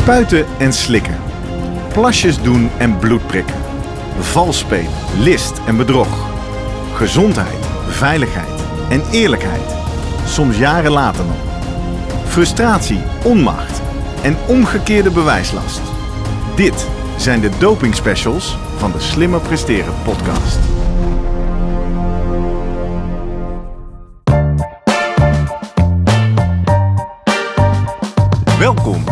Spuiten en slikken. Plasjes doen en bloed prikken. Valspelen, list en bedrog. Gezondheid, veiligheid en eerlijkheid. Soms jaren later nog. Frustratie, onmacht en omgekeerde bewijslast. Dit zijn de doping specials van de Slimmer Presteren podcast.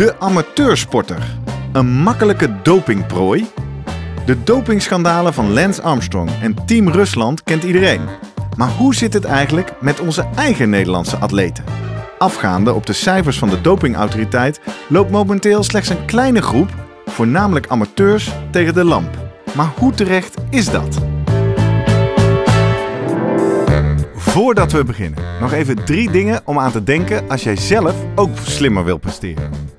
de amateursporter. Een makkelijke dopingprooi. De dopingschandalen van Lance Armstrong en Team Rusland kent iedereen. Maar hoe zit het eigenlijk met onze eigen Nederlandse atleten? Afgaande op de cijfers van de dopingautoriteit loopt momenteel slechts een kleine groep, voornamelijk amateurs, tegen de lamp. Maar hoe terecht is dat? Voordat we beginnen, nog even drie dingen om aan te denken als jij zelf ook slimmer wil presteren.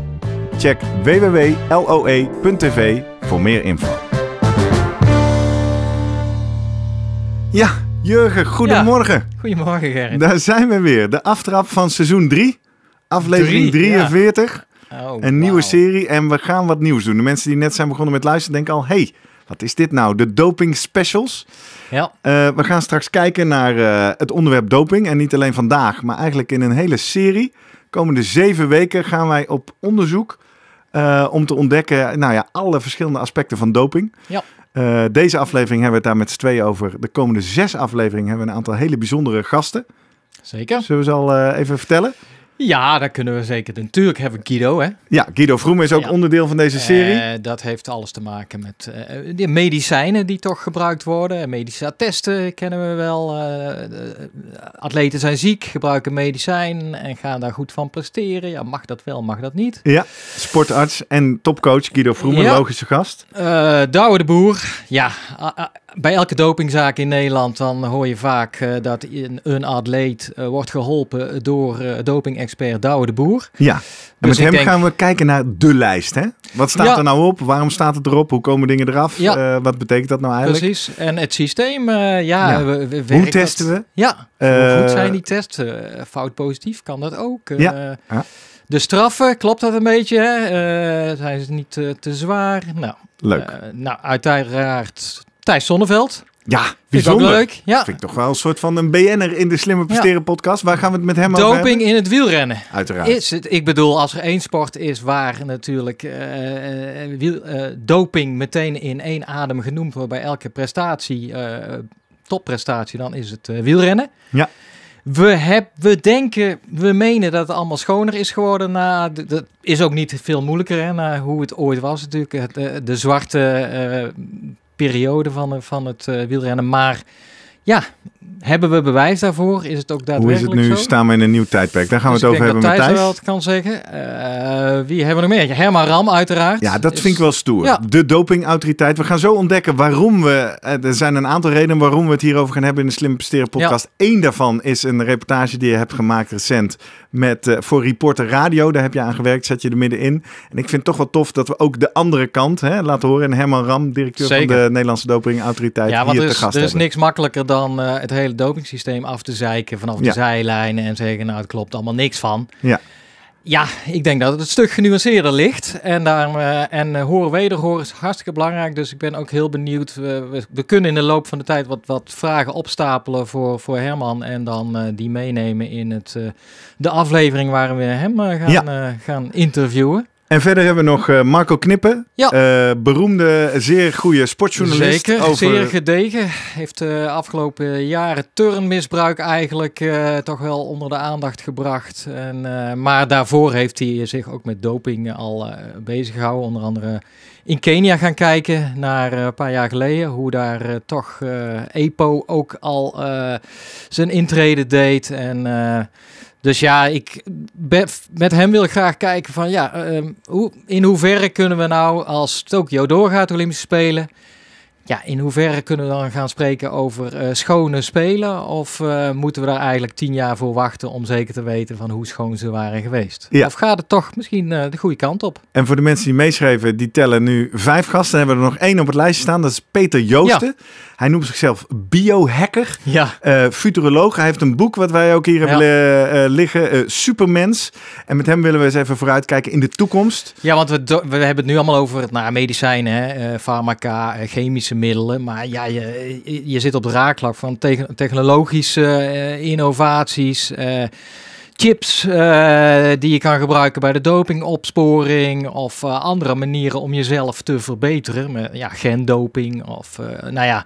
Check www.loe.tv voor meer info. Ja, Jurgen, goedemorgen. goedemorgen, Gerrit. Daar zijn we weer. De aftrap van seizoen 3, aflevering 43. een nieuwe serie en we gaan wat nieuws doen. De mensen die net zijn begonnen met luisteren denken al... hey, wat is dit nou? De doping specials. Ja. Eh, we gaan straks kijken naar eh, het onderwerp doping. En niet alleen vandaag, maar eigenlijk in een hele serie komende zeven weken gaan wij op onderzoek eh, om te ontdekken nou ja, alle verschillende aspecten van doping. Ja. Eh, deze aflevering hebben we het daar met z'n tweeën over. De komende zes afleveringen hebben we een aantal hele bijzondere gasten. Zeker. Zullen we ze al eh, even vertellen? Ja, dat kunnen we zeker Natuurlijk hebben we Guido, hè? Ja, Guido Vroemen is ook onderdeel van deze serie. Eh, dat heeft alles te maken met eh, de medicijnen die toch gebruikt worden. Medische attesten kennen we wel. Eh, atleten zijn ziek, gebruiken medicijn en gaan daar goed van presteren. Ja, mag dat wel, mag dat niet? Ja, sportarts en topcoach Guido Vroem, logische gast. Douwe de Boer, ja, bij elke dopingzaak in Nederland dan hoor je vaak eh, dat een, een atleet eh, wordt geholpen door uh, eh, doping Douwe de Boer. Ja, en dus met hem gaan we kijken naar de lijst. Hè? Wat staat er nou op? Waarom staat het erop? Hoe komen dingen eraf? Ja. wat betekent dat nou eigenlijk? Precies, en het systeem, ja. ja. We, Hoe testen we? Ja, hoe goed zijn die testen? Fout positief kan dat ook. ja. De straffen, klopt dat een beetje? Hè? zijn ze niet te zwaar? Nou, Leuk. nou, uiteraard Thijs Zonneveld. Ja, bijzonder. Vind leuk. Ja. Vind ik toch wel een soort van een BN'er in de Slimme Presteren podcast. Waar gaan we het met hem over Doping in het wielrennen. Uiteraard. Is het, ik bedoel, als er één sport is waar natuurlijk eh, eh, wiel, eh, doping meteen in één adem genoemd wordt bij elke prestatie, topprestatie, dan is het wielrennen. Ja. We, heb, we denken, we menen dat het allemaal schoner is geworden. Na, dat is ook niet veel moeilijker hè, na hoe het ooit was natuurlijk. de zwarte periode van, eh, van het eh, wielrennen. Maar ja, hebben we bewijs daarvoor? Is het ook daadwerkelijk Hoe is het nu? Staan we in een nieuw tijdperk? Daar gaan we dus het over hebben met Thijs. wel kan zeggen. Eh, wie hebben we nog meer? Herman Ram uiteraard. Ja, dat vind ik wel stoer. De dopingautoriteit. We gaan zo ontdekken waarom we... Er zijn een aantal redenen waarom we het hierover gaan hebben in de Slim Presteren podcast. Eén daarvan is een reportage die je hebt gemaakt recent met, eh, voor Reporter Radio. Daar heb je aan gewerkt, zet je er middenin. En ik vind het toch wel tof dat we ook de andere kant hè, laten horen. En Herman Ram, directeur van de Nederlandse Dopingautoriteit, ja, hier te gast er is hebben. niks makkelijker dan eh, het hele dopingsysteem af te zeiken vanaf de zijlijnen en zeggen, nou het klopt allemaal niks van. Ja. Ja, ik denk dat het een stuk genuanceerder ligt. En, daarom, eh, en eh, horen wederhoor is hartstikke belangrijk. Dus ik ben ook heel benieuwd. We, we, kunnen in de loop van de tijd wat, wat vragen opstapelen voor, voor Herman. En dan eh, die meenemen in het, de aflevering waar we hem gaan, gaan interviewen. En verder hebben we nog eh, Marco Knippen. Ja. Eh, beroemde, zeer goede sportjournalist. Zeker, zeer gedegen. Heeft de eh, afgelopen jaren turnmisbruik eigenlijk toch wel onder de aandacht gebracht. En, maar daarvoor heeft hij zich ook met doping al bezig gehouden. Onder andere in Kenia gaan kijken naar een paar jaar geleden. Hoe daar toch EPO ook al zijn intrede deed. En dus ja, ik, met hem wil ik graag kijken van ja, ehm, hoe, in hoeverre kunnen we nou als Tokio doorgaat, Olympische Spelen, ja, in hoeverre kunnen we dan gaan spreken over eh, schone spelen? Of eh, moeten we daar eigenlijk tien jaar voor wachten om zeker te weten van hoe schoon ze waren geweest? Ja. Of gaat het toch misschien eh, de goede kant op? En voor de mensen die meeschreven, die tellen nu vijf gasten. hebben we er nog één op het lijstje staan. Dat is Peter Joosten. Hij noemt zichzelf biohacker, ja. futuroloog. Hij heeft een boek wat wij ook hier hebben liggen, Supermens. En met hem willen we eens even vooruitkijken in de toekomst. Ja, want we, we hebben het nu allemaal over het nou, medicijnen, hè, farmaca, chemische middelen. Maar ja, je, je zit op de raakvlak van technologische eh, innovaties eh, chips eh, die je kan gebruiken bij de dopingopsporing of andere manieren om jezelf te verbeteren. Met, ja, gendoping of nou ja.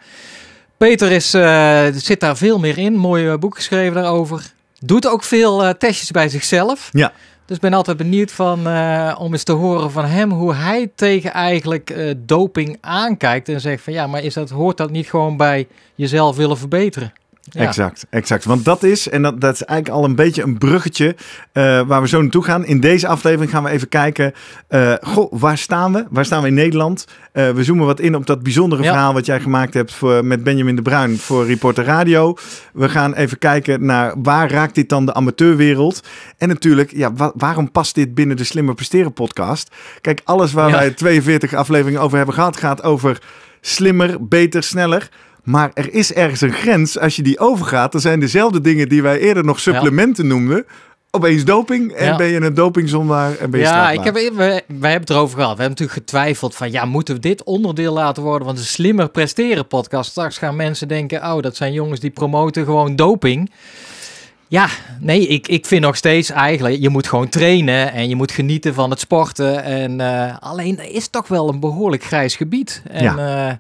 Peter is, zit daar veel meer in. Mooi boek geschreven daarover. Doet ook veel testjes bij zichzelf. Ja. Dus ik ben altijd benieuwd van, eh, om eens te horen van hem hoe hij tegen eigenlijk eh, doping aankijkt. En zegt van ja, maar is dat, hoort dat niet gewoon bij jezelf willen verbeteren? Exact, exact. Want dat is, en dat, dat is eigenlijk al een beetje een bruggetje eh, waar we zo naartoe gaan. In deze aflevering gaan we even kijken, eh, goh, waar staan we? Waar staan we in Nederland? Eh, we zoomen wat in op dat bijzondere verhaal wat jij gemaakt hebt voor, met Benjamin de Bruin voor Reporter Radio. We gaan even kijken naar waar raakt dit dan de amateurwereld? En natuurlijk, ja, waarom past dit binnen de Slimmer Presteren podcast? Kijk, alles waar wij 42 afleveringen over hebben gehad, gaat over slimmer, beter, sneller. Maar er is ergens een grens. Als je die overgaat, dan zijn dezelfde dingen die wij eerder nog supplementen noemden. Opeens doping en ben je een dopingzondaar en ben je Ja, ik heb, wij, hebben het erover gehad. We hebben natuurlijk getwijfeld van, ja, moeten we dit onderdeel laten worden? Want de slimmer presteren podcast. Straks gaan mensen denken, oh, dat zijn jongens die promoten gewoon doping. Ja, nee, ik, ik vind nog steeds eigenlijk, je moet gewoon trainen en je moet genieten van het sporten. En eh, alleen er is toch wel een behoorlijk grijs gebied. En, ja. Eh,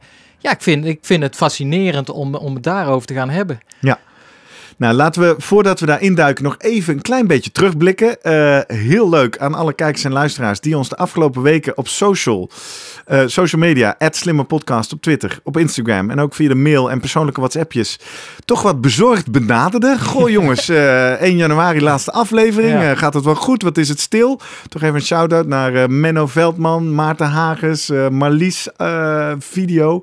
ja, ik vind, ik vind het fascinerend om, om het daarover te gaan hebben. Ja. Nou, laten we voordat we daar induiken nog even een klein beetje terugblikken. Eh, heel leuk aan alle kijkers en luisteraars die ons de afgelopen weken op social, uh, social media, @slimmerpodcast op Twitter, op Instagram en ook via de mail en persoonlijke WhatsAppjes toch wat bezorgd benaderden. Goh jongens, 1 eh, januari laatste aflevering. gaat het wel goed? Wat is het stil? Toch even een shout-out naar Menno Veldman, Maarten Hagens, Marlies Video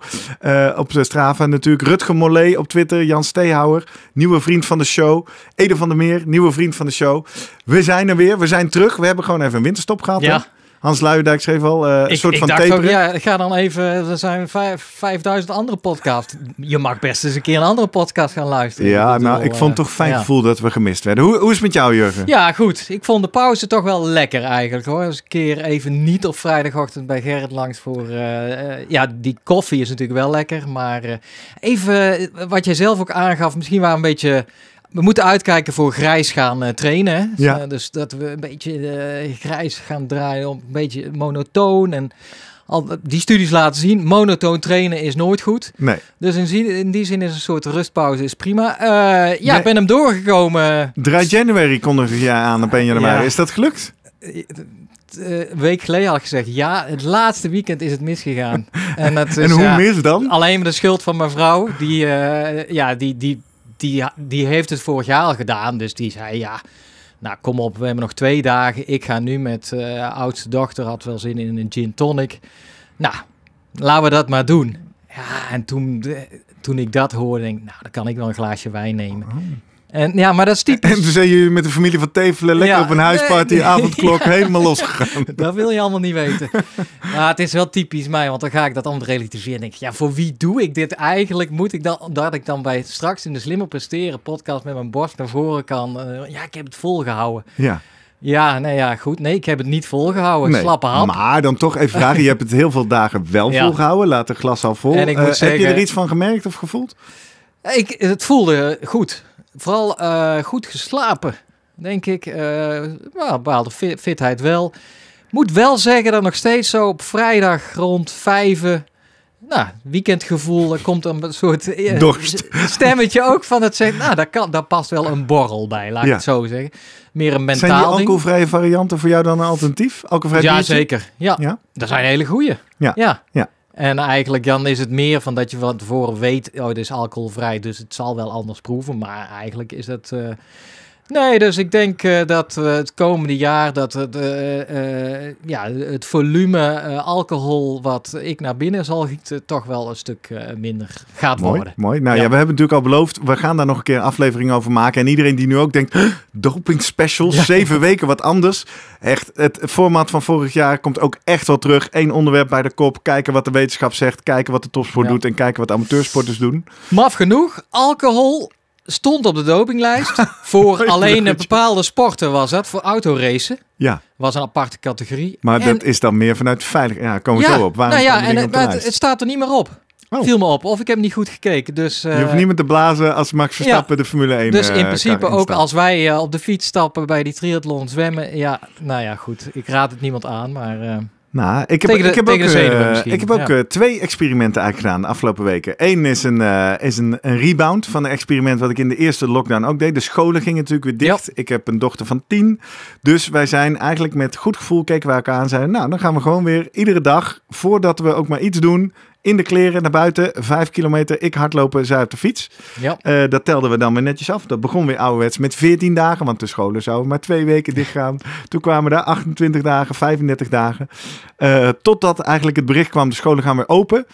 op Strava natuurlijk, Rutger Mollet op Twitter, Jan Steehouwer, nieuwe vriend van de show. Ede van der Meer, nieuwe vriend van de show. We zijn er weer. We zijn terug. We hebben gewoon even een winterstop gehad. Ja. Hans Luijendijk schreef al eh, een soort ik van dacht Ja, Ook, ga dan even, er zijn vijf, 5000 andere podcasts. Je mag best eens een keer een andere podcast gaan luisteren. Ja, ik nou, ik vond het eh, toch fijn gevoel dat we gemist werden. Hoe, hoe is het met jou, Jurgen? Ja, goed. Ik vond de pauze toch wel lekker eigenlijk, hoor. eens, een keer even niet op vrijdagochtend bij Gerrit langs voor... Eh, ja, die koffie is natuurlijk wel lekker, maar even wat jij zelf ook aangaf, misschien waren een beetje we moeten uitkijken voor grijs gaan eh, trainen. Eh, dus dat we een beetje uh, grijs gaan draaien, om een beetje monotoon. En al die studies laten zien, monotoon trainen is nooit goed. Nee. Dus in, in die zin is een soort rustpauze is prima. ja, ik ben hem doorgekomen. january januari kondigde je aan op 1 januari. Ja. Is dat gelukt? een week geleden ik gezegd. Ja, het laatste weekend is het misgegaan. en, en hoe mis dan? Alleen de schuld van mijn vrouw. Die, ja, die, die die, die heeft het vorig jaar al gedaan. Dus die zei, ja, nou kom op, we hebben nog twee dagen. Ik ga nu met eh, oudste dochter, had wel zin in een gin tonic. Nou, laten we dat maar doen. Ja, en toen, eh, toen ik dat hoorde, denk ik, nou, dan kan ik wel een glaasje wijn nemen. Oh. En, ja, maar dat is typisch. En toen zijn jullie met de familie van Tevelen lekker op een huisparty, avondklok, helemaal losgegaan. Dat wil je allemaal niet weten. maar het is wel typisch mij, want dan ga ik dat allemaal relativeren. En denk ik, ja, voor wie doe ik dit eigenlijk? Moet ik dan, dat ik dan bij straks in de Slimmer Presteren podcast met mijn borst naar voren kan. Eh, ja, ik heb het volgehouden. Ja. Ja, nee, ja, goed. Nee, ik heb het niet volgehouden. Nee, slappe hand. Maar dan toch even vragen. je hebt het heel veel dagen wel volgehouden. Laat de glas al vol. En ik eh, moet zeggen, heb je er iets van gemerkt of gevoeld? Ik, het voelde goed. Vooral eh, goed geslapen, denk ik. Eh, nou, bepaalde fitheid wel. Moet wel zeggen dat nog steeds zo op vrijdag rond vijven nou, weekendgevoel, er komt een soort eh, Dorst. stemmetje ook van het zegt, nou, daar, kan, daar past wel een borrel bij, laat ik het zo zeggen. Meer een mentaal Zijn die alcoholvrije varianten voor jou dan een alternatief? Alcoholvrij ja, zeker. Ja. ja, dat zijn hele goede. Ja. ja. ja. En eigenlijk dan is het meer van dat je van tevoren weet, oh, dit is alcoholvrij, dus het zal wel anders proeven. Maar eigenlijk is dat eh, Nee, dus ik denk eh, dat het komende jaar dat het, eh, eh, ja, het volume alcohol wat ik naar binnen zal gieten toch wel een stuk minder gaat worden. Mooi. Nou ja. we hebben natuurlijk al beloofd, we gaan daar nog een keer een aflevering over maken. En iedereen die nu ook denkt, doping specials, zeven weken wat anders. Echt, het format van vorig jaar komt ook echt wel terug. Eén onderwerp bij de kop, kijken wat de wetenschap zegt, kijken wat de topsport doet en kijken wat amateursporters doen. Maf genoeg, alcohol stond op de dopinglijst. voor alleen een bepaalde sporten was dat. Voor autoracen. Ja. Was een aparte categorie. Maar dat is dan meer vanuit veilig. Ja, komen we zo op. Waarom nou het, staat er niet meer op. Oh. Viel me op. Of ik heb niet goed gekeken. Dus, Je hoeft eh, niemand te blazen als Max Verstappen de Formule 1 Dus eh, in principe ook als wij eh, op de fiets stappen bij die triathlon zwemmen. Ja, nou ja, goed. Ik raad het niemand aan, maar... Nou, ik heb, de, ik heb ook, eh, ik heb ook eh, twee experimenten eigenlijk gedaan de afgelopen weken. Eén is, een, eh, is een, een, rebound van een experiment wat ik in de eerste lockdown ook deed. De scholen gingen natuurlijk weer dicht. Ik heb een dochter van tien. Dus wij zijn eigenlijk met goed gevoel keken we elkaar aan. Zeiden, nou, dan gaan we gewoon weer iedere dag, voordat we ook maar iets doen, in de kleren naar buiten. Vijf kilometer, ik hardlopen, zij op de fiets. Ja. Eh, dat telden we dan weer netjes af. Dat begon weer ouderwets met 14 dagen, want de scholen zouden maar twee weken dichtgaan. Toen kwamen daar 28 dagen, 35 dagen. Uh, totdat eigenlijk het bericht kwam, de scholen gaan weer open.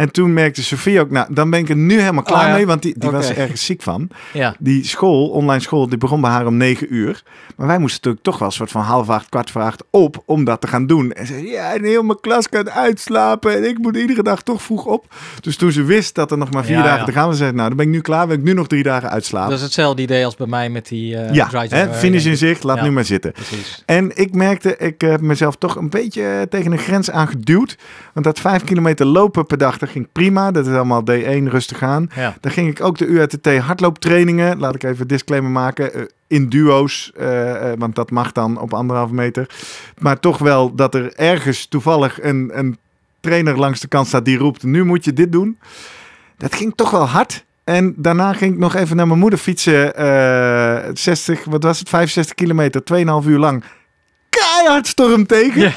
En toen merkte Sofie ook, nou, dan ben ik er nu helemaal klaar oh, mee, want die, die okay. was ergens ziek van. Ja. Die school, online school, die begon bij haar om negen uur. Maar wij moesten natuurlijk toch wel een soort van half acht, kwart voor op om dat te gaan doen. En ze ja, en heel mijn klas kan uitslapen en ik moet iedere dag toch vroeg op. Dus toen ze wist dat er nog maar vier dagen te gaan was, zei nou, dan ben ik nu klaar, wil ik nu nog drie dagen uitslapen. Dat is hetzelfde idee als bij mij met die eh, Ja, eh, finish in zicht, laat nu maar zitten. Precies. En ik merkte, ik heb mezelf toch een beetje tegen een grens aangeduwd. Want dat vijf kilometer lopen per dag, ging prima. Dat is allemaal D1 rustig aan. Ja. Dan ging ik ook de UATT hardlooptrainingen. Laat ik even disclaimer maken. Eh, in duo's, eh, eh, want dat mag dan op anderhalve meter. Maar toch wel dat er ergens toevallig een, een trainer langs de kant staat die roept: Nu moet je dit doen. Dat ging toch wel hard. En daarna ging ik nog even naar mijn moeder fietsen. 60, wat was het? 65 kilometer, 2,5 uur lang keihard storm tegen.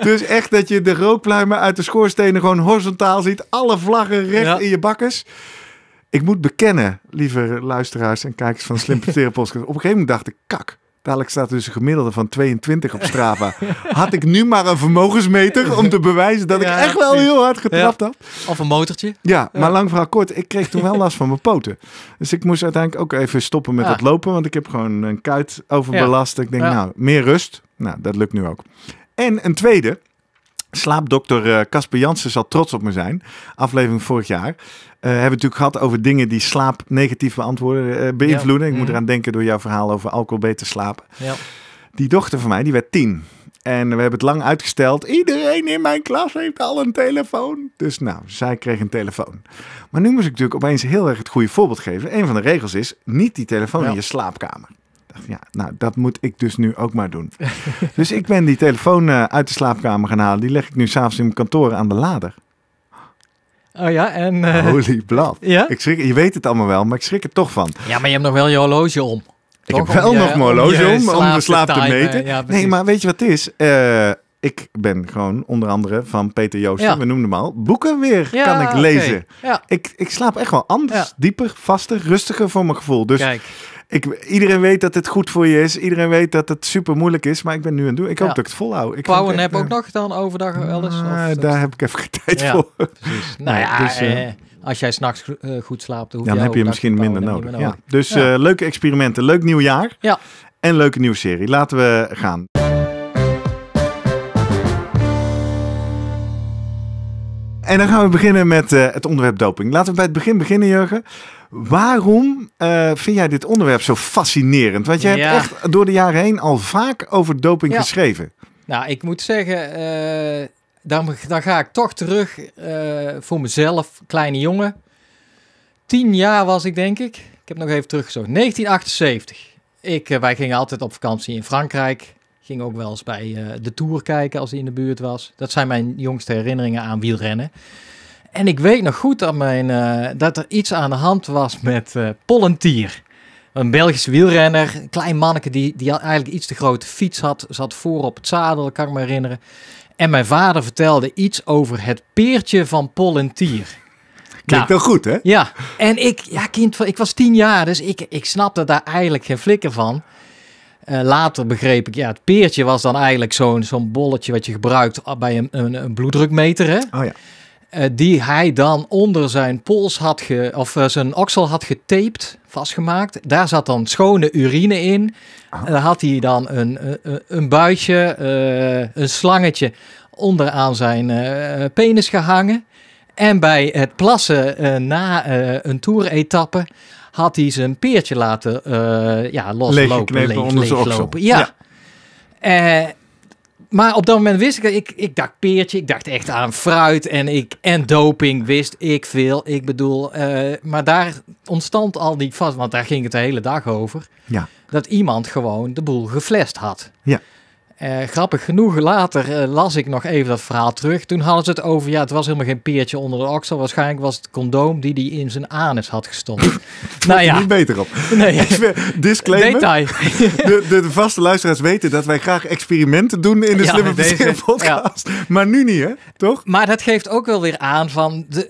Dus echt dat je de rookpluimen uit de schoorstenen gewoon horizontaal ziet. Alle vlaggen recht in je bakkes. Ik moet bekennen, lieve luisteraars en kijkers van Slim Presteren Op een gegeven moment dacht ik, kak. Dadelijk staat dus een gemiddelde van 22 op Strava. Had ik nu maar een vermogensmeter om te bewijzen dat ik echt wel heel hard getrapt had. Of een motortje. Ja, maar lang verhaal kort. Ik kreeg toen wel last van mijn poten. Dus ik moest uiteindelijk ook even stoppen met het lopen. Want ik heb gewoon een kuit overbelast. Ik denk, nou, meer rust. Nou, dat lukt nu ook. En een tweede. Slaapdokter eh, Casper Jansen zal trots op me zijn. Aflevering vorig jaar. Eh, hebben we natuurlijk gehad over dingen die slaap negatief beantwoorden, eh, beïnvloeden. Ik moet mhm. eraan denken door jouw verhaal over alcohol beter slapen. Ja. Die dochter van mij, die werd tien. En we hebben het lang uitgesteld. Iedereen in mijn klas heeft al een telefoon. Dus nou, zij kreeg een telefoon. Maar nu moest ik natuurlijk opeens heel erg het goede voorbeeld geven. Een van de regels is, niet die telefoon in je slaapkamer ja, nou, dat moet ik dus nu ook maar doen. dus ik ben die telefoon eh, uit de slaapkamer gaan halen. Die leg ik nu s'avonds in mijn kantoor aan de lader. Oh ja, en... Eh, Holy blad. Ja? Ik schrik, je weet het allemaal wel, maar ik schrik er toch van. Ja, maar je hebt nog wel je horloge om. Ik heb wel nog mijn horloge om, om, de slaap te, eh, meten. nee, maar weet je wat het is? Uh, ik ben gewoon onder andere van Peter Joosten, ja. we noemden hem al, boeken weer kan ik lezen. Ik, ik slaap echt wel anders, dieper, vaster, rustiger voor mijn gevoel. Dus Kijk. Ik, iedereen weet dat het goed voor je is. Iedereen weet dat het super moeilijk is. Maar ik ben nu aan het doen. Ik hoop dat ik het volhoud. Ik Power heb ook eh, nog dan overdag wel eens? Nou, daar heb ik even tijd voor. Precies. Nou dus, eh, eh, als jij s'nachts goed slaapt, dan heb je misschien minder nodig. Ja. Dus leuke experimenten, leuk nieuw jaar. Ja. En leuke nieuwe serie. Laten we gaan. En dan gaan we beginnen met eh, het onderwerp doping. Laten we bij het begin beginnen, Jurgen. Waarom eh, vind jij dit onderwerp zo fascinerend? Want jij hebt echt door de jaren heen al vaak over doping ja. geschreven. Nou, ik moet zeggen, uh, dan, dan, ga ik toch terug voor mezelf, kleine jongen. Tien jaar was ik, denk ik. Ik heb nog even teruggezocht. 1978. Ik, wij gingen altijd op vakantie in Frankrijk. Ging ook wel eens bij eh, de Tour kijken als hij in de buurt was. Dat zijn mijn jongste herinneringen aan wielrennen. En ik weet nog goed dat, mijn, eh, dat er iets aan de hand was met uh, eh, Pollentier. Een Belgische wielrenner, een klein manneke die, die eigenlijk iets te grote fiets had. Zat voor op het zadel, kan ik me herinneren. En mijn vader vertelde iets over het peertje van Pollentier. Klinkt nou, wel goed, hè? Ja. En ik, ja, kind, ik was tien jaar, dus ik, ik snapte daar eigenlijk geen flikker van. Eh, later begreep ik, ja, het peertje was dan eigenlijk zo'n zo'n bolletje wat je gebruikt bij een, een, bloeddrukmeter. Hè? Oh, ja. Eh, die hij dan onder zijn pols had ge, of eh, zijn oksel had getaped, vastgemaakt. Daar zat dan schone urine in. Ah. En daar had hij dan een, een buisje, een slangetje onderaan zijn penis gehangen. En bij het plassen na een toeretappe had hij zijn peertje laten eh, ja, loslopen. Leeg, onder zijn Ja. Eh, maar op dat moment wist ik, ik, ik dacht peertje, ik dacht echt aan fruit en, ik, en doping wist ik veel. Ik bedoel, eh, maar daar ontstond al die vast, want daar ging het de hele dag over. Ja. Dat iemand gewoon de boel geflest had. Ja. Eh, grappig genoeg, later eh, las ik nog even dat verhaal terug. Toen hadden ze het over, ja, het was helemaal geen peertje onder de oksel. Waarschijnlijk was het condoom die hij in zijn anus had gestopt. nou ja. niet beter op. Nee. Disclaimer. de, de, de, vaste luisteraars weten dat wij graag experimenten doen in de Slimme deze, podcast. Ja. Maar nu niet, hè? Toch? Maar dat geeft ook wel weer aan van, de,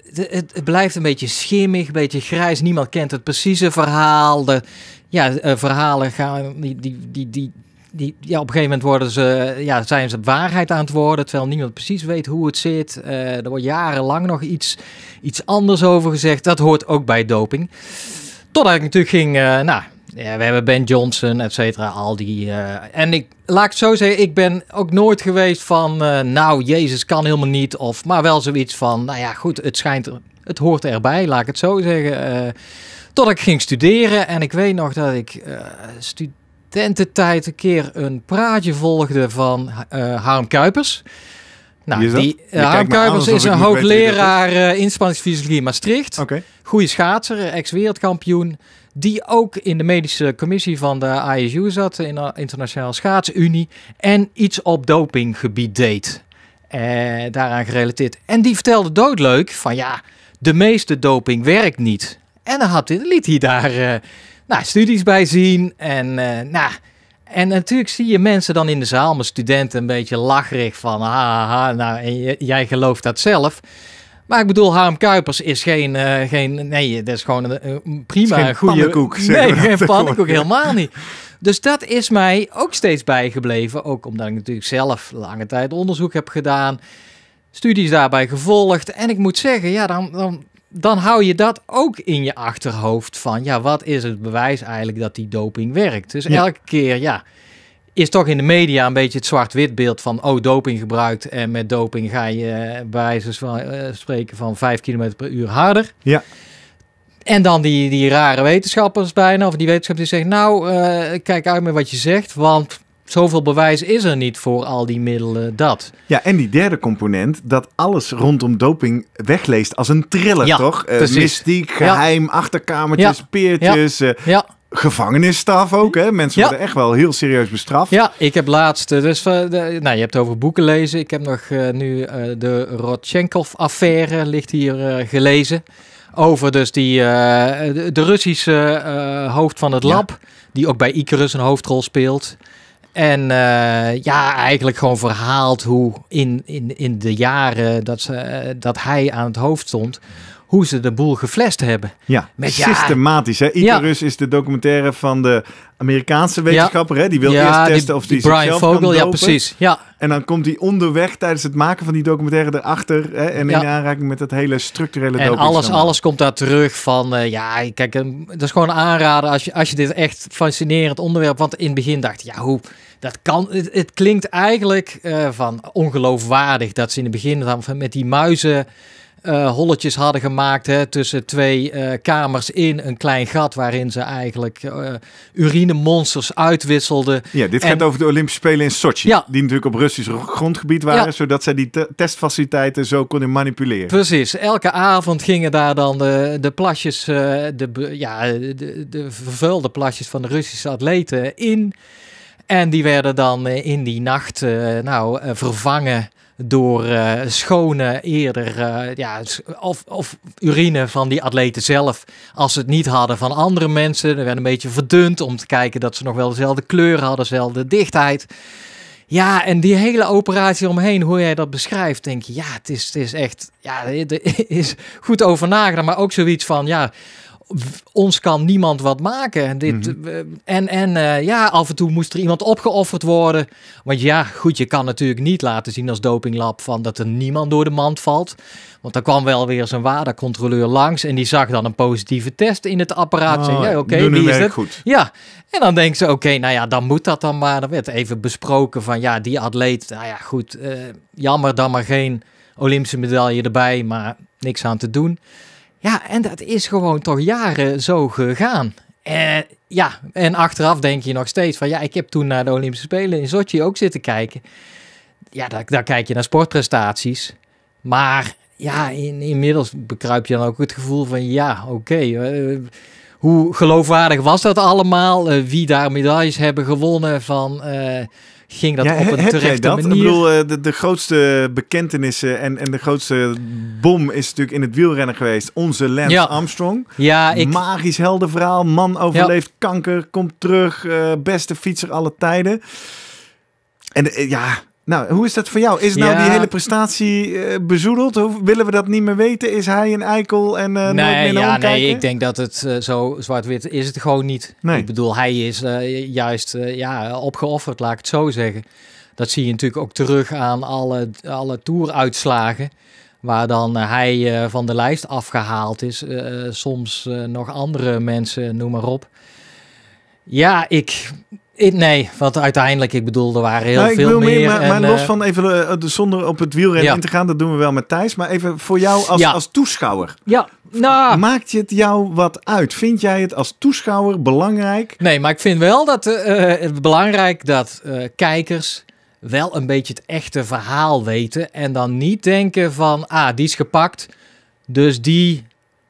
het blijft een beetje schimmig, een beetje grijs. Niemand kent het precieze verhaal. De, ja, eh, verhalen gaan, die, die, die, die die, ja, op een gegeven moment worden ze, ja, zijn ze waarheid aan het worden, terwijl niemand precies weet hoe het zit. Eh, er wordt jarenlang nog iets, iets anders over gezegd. Dat hoort ook bij doping. Totdat ik natuurlijk ging, uh, nou, ja, we hebben Ben Johnson, et cetera, al die... Eh, en ik, laat het zo zeggen, ik ben ook nooit geweest van, nou, Jezus kan helemaal niet. Of, maar wel zoiets van, nou ja, goed, het schijnt, het hoort erbij, laat ik het zo zeggen. Tot ik ging studeren en ik weet nog dat ik uh, studeerde tijd een keer een praatje volgde van uh, Harm Kuipers. Nou, die, eh, Harm Kuipers is een hoogleraar uh, inspanningsfysiologie Maastricht. Goede schaatser, ex-wereldkampioen. Die ook in de medische commissie van de ISU zat, in de Internationale Schaatsunie. En iets op dopinggebied deed. Uh, daaraan gerelateerd. En die vertelde doodleuk van ja, de meeste doping werkt niet. En dan had, liet hij daar nou, studies bij zien. En, eh, nou, en natuurlijk zie je mensen dan in de zaal, mijn studenten, een beetje lacherig van... Haha, ah, ah, nou, en jij gelooft dat zelf. Maar ik bedoel, Harm Kuipers is geen, eh, geen nee, dat is gewoon een, prima, geen goede koek, Nee, geen pannenkoek, helemaal niet. Dus dat is mij ook steeds bijgebleven. Ook omdat ik natuurlijk zelf lange tijd onderzoek heb gedaan, studies daarbij gevolgd. En ik moet zeggen, ja, dan, dan dan hou je dat ook in je achterhoofd van, ja, wat is het bewijs eigenlijk dat die doping werkt? Dus elke keer, ja, is toch in de media een beetje het zwart-wit beeld van, oh, doping gebruikt en met doping ga je eh, bij wijze eh, spreken van 5 km per uur harder. Ja. En dan die, die rare wetenschappers bijna, of die wetenschappers die zeggen, nou, eh, kijk uit met wat je zegt, want zoveel bewijs is er niet voor al die middelen dat. Ja, en die derde component, dat alles rondom doping wegleest als een triller, toch? Uh, mystiek, geheim, achterkamertjes, peertjes. Eh, ja. gevangenisstaf ook, hè? Mensen worden echt wel heel serieus bestraft. Ja, ik heb laatst, eh, dus, nou, je hebt over boeken lezen. Ik heb nog nu de Rodchenkov-affaire ligt hier gelezen. Over dus die, de, de Russische hoofd van het lab, die ook bij Icarus een hoofdrol speelt. En eh, ja, eigenlijk gewoon verhaald hoe in, in, in de jaren dat, ze, eh, dat hij aan het hoofd stond, hoe ze de boel geflasht hebben. Ja, Met, systematisch. hè? Icarus is de documentaire van de Amerikaanse wetenschapper. Ja. Hè? Die wil eerst testen of die, die Brian Vogel, ja precies. Ja. En dan komt hij onderweg tijdens het maken van die documentaire erachter. Hè? En in aanraking met dat hele structurele En alles, alles komt daar terug van, uh, ja, kijk, um, dat is gewoon aanraden als je, als je dit echt fascinerend onderwerp. Want in het begin dacht ik, ja, hoe... Dat kan, het, klinkt eigenlijk eh, van ongeloofwaardig dat ze in het begin dan met die muizen eh, holletjes hadden gemaakt hè, tussen twee eh, kamers in een klein gat waarin ze eigenlijk eh, urinemonsters uitwisselden. Ja, dit gaat over de Olympische Spelen in Sochi, die natuurlijk op Russisch grondgebied waren, zodat zij die testfaciliteiten zo konden manipuleren. Precies, elke avond gingen daar dan de, de plasjes, de, ja, de, de vervuilde plasjes van de Russische atleten in. En die werden dan eh, in die nacht eh, nou, eh, vervangen door schone eerder ja, of, of, urine van die atleten zelf. Als ze het niet hadden van andere mensen. Er werd een beetje verdund om te kijken dat ze nog wel dezelfde kleur hadden, dezelfde dichtheid. Ja, en die hele operatie omheen, hoe jij dat beschrijft, denk je, ja, het is, het is echt, ja, is goed over nagedacht, maar ook zoiets van, ja, ons kan niemand wat maken. Dit, mhm. eh, En, en eh, ja, af en toe moest er iemand opgeofferd worden. Want ja, goed, je kan natuurlijk niet laten zien als dopinglab van dat er niemand door de mand valt. Want dan kwam wel weer zo'n waardecontroleur langs en die zag dan een positieve test in het apparaat. Ah, ja, oké, wie is het? Goed. Ja, en dan denken ze, oké, nou ja, dan moet dat dan maar. Er werd even besproken van, ja, die atleet, nou ja, goed, eh, jammer dan maar geen Olympische medaille erbij, maar niks aan te doen. Ja, en dat is gewoon toch jaren zo gegaan. En eh, ja, en achteraf denk je nog steeds van ja, ik heb toen naar de Olympische Spelen in Sochi ook zitten kijken. Ja, daar, daar kijk je naar sportprestaties. Maar ja, in, inmiddels bekruip je dan ook het gevoel van ja, oké. Eh, hoe geloofwaardig was dat allemaal? Eh, wie daar medailles hebben gewonnen van ging dat op een terechte manier. Ik bedoel, eh, de, grootste bekentenissen en, en de grootste bom is natuurlijk in het wielrennen geweest. Onze Lance Armstrong. Ja, ik... Magisch heldenverhaal. Man overleeft kanker, komt terug. Eh, beste fietser alle tijden. En eh, ja, nou, hoe is dat voor jou? Is nou die hele prestatie eh, bezoedeld? Hoe, willen we dat niet meer weten? Is hij een eikel en eh, nee, nooit meer ja, Nee, ik denk dat het eh, zo zwart-wit is het gewoon niet. Ik bedoel, hij is juist ja, opgeofferd, laat ik het zo zeggen. Dat zie je natuurlijk ook terug aan alle, alle toeruitslagen. Waar dan hij van de lijst afgehaald is. soms nog andere mensen, noem maar op. Ja, ik, Nee, want uiteindelijk, ik bedoel, er waren heel nou, veel meer. meer maar, en, maar, los eh, van even, eh, zonder op het wielrennen in te gaan, dat doen we wel met Thijs. Maar even voor jou als, als toeschouwer. Ja, nou. Maakt het jou wat uit? Vind jij het als toeschouwer belangrijk? Nee, maar ik vind wel dat, uh, belangrijk dat kijkers wel een beetje het echte verhaal weten. En dan niet denken van, ah, die is gepakt, dus die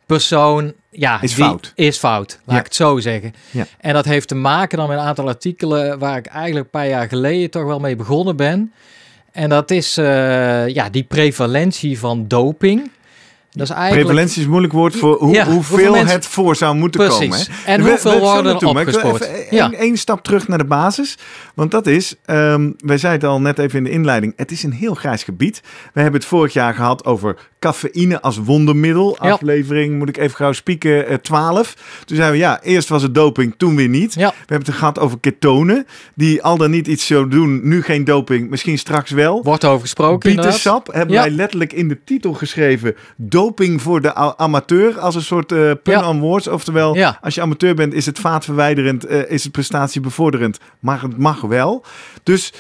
persoon ja, is fout. Is fout, laat ik het zo zeggen. En dat heeft te maken dan met een aantal artikelen waar ik eigenlijk een paar jaar geleden toch wel mee begonnen ben. En dat is eh, ja, die prevalentie van doping eigenlijk... Prevalentie is een moeilijk woord voor hoe, hoeveel, het voor zou moeten komen. Hè? En hoeveel we, worden er opgespoord. Ja. Eén stap terug naar de basis. Want dat is, um, wij zeiden al net even in de inleiding, het is een heel grijs gebied. We hebben het vorig jaar gehad over cafeïne als wondermiddel. Aflevering, moet ik even gauw spieken, 12. Eh, toen zeiden we, ja, eerst was het doping, toen weer niet. We hebben het gehad over ketonen, die al dan niet iets zo doen. Nu geen doping, misschien straks wel. Wordt over gesproken Pietersap hebben wij letterlijk in de titel geschreven, doping doping voor de amateur als een soort eh, pun aan woord, Oftewel, als je amateur bent, is het vaatverwijderend, uh, eh, is het prestatiebevorderend. Maar het mag wel. Dus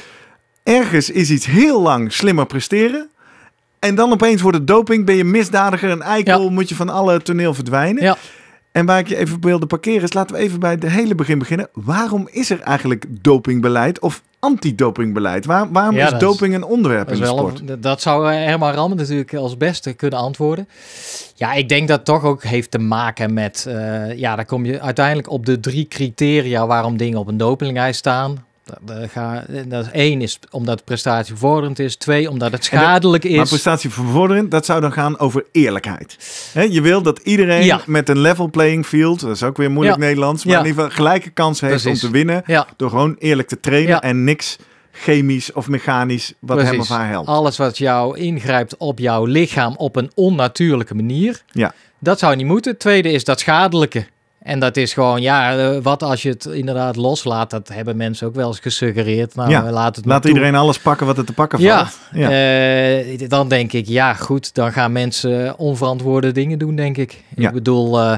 ergens is iets heel lang slimmer presteren. En dan opeens wordt het doping, ben je misdadiger, een eikel, moet je van alle toneel verdwijnen. Ja. En waar ik je even wilde parkeren is, laten we even bij het hele begin beginnen. Waarom is er eigenlijk dopingbeleid? Of antidopingbeleid? Waar, waarom is doping een onderwerp in sport? dat zou eh, Herman Ram natuurlijk als beste kunnen antwoorden. Ja, ik denk dat toch ook heeft te maken met... Eh, ja, dan kom je uiteindelijk op de drie criteria waarom dingen op een dopinglijst staan. Dat één is omdat het prestatievorderend is. Twee, omdat het schadelijk is. Maar prestatievervorderend, dat zou dan gaan over eerlijkheid. je wil dat iedereen met een level playing field, dat is ook weer moeilijk Nederlands, maar in ieder geval gelijke kans heeft om te winnen. Door gewoon eerlijk te trainen en niks chemisch of mechanisch wat hem of haar helpt. Alles wat jou ingrijpt op jouw lichaam op een onnatuurlijke manier. Ja. Dat zou niet moeten. Tweede is dat schadelijke. En dat is gewoon, ja, eh, wat als je het inderdaad loslaat, dat hebben mensen ook wel eens gesuggereerd. Nou, laat het laat iedereen alles pakken wat er te pakken valt. Ja, eh, dan denk ik, ja goed, dan gaan mensen onverantwoorde dingen doen, denk ik. Ja. Ik bedoel, eh,